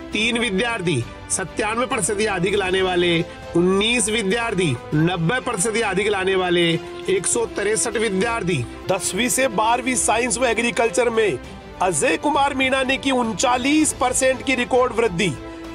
तीन विद्यार्थी सत्तानवे प्रतिशत अधिक लाने वाले उन्नीस विद्यार्थी नब्बे प्रतिशत अधिक लाने वाले एक सौ तिरसठ विद्यार्थी दसवीं से बारहवीं साइंस व एग्रीकल्चर में अजय कुमार मीणा ने की उनचालीस परसेंट की रिकॉर्ड वृद्धि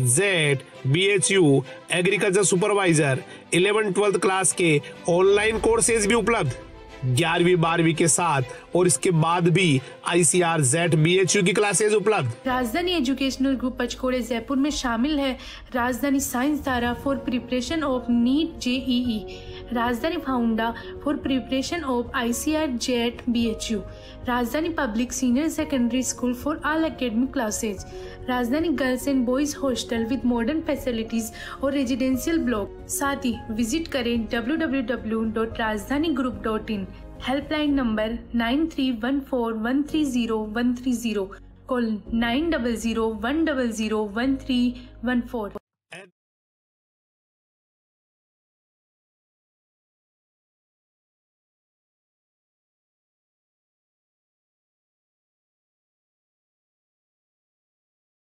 Z B H U agriculture supervisor eleven twelfth class के ऑनलाइन कोर्सेज भी उपलब्ध ग्यारहवीं बारहवीं के साथ और इसके बाद भी ICR Z B H U की क्लासेज उपलब्ध राजधानी एजुकेशनल ग्रुप पचकोड़े जयपुर में शामिल है राजधानी साइंस द्वारा for preparation of NEET JEE Rajdhani foundation for preparation of I C R Z B H U Rajdhani public senior secondary school for all academic classes Rajdhani girls and boys hostel with modern facilities और residential block साथ ही visit करें W W W dot Rajdhani group dot in helpline number nine three one four one three zero one three zero call nine double zero one double zero one three one four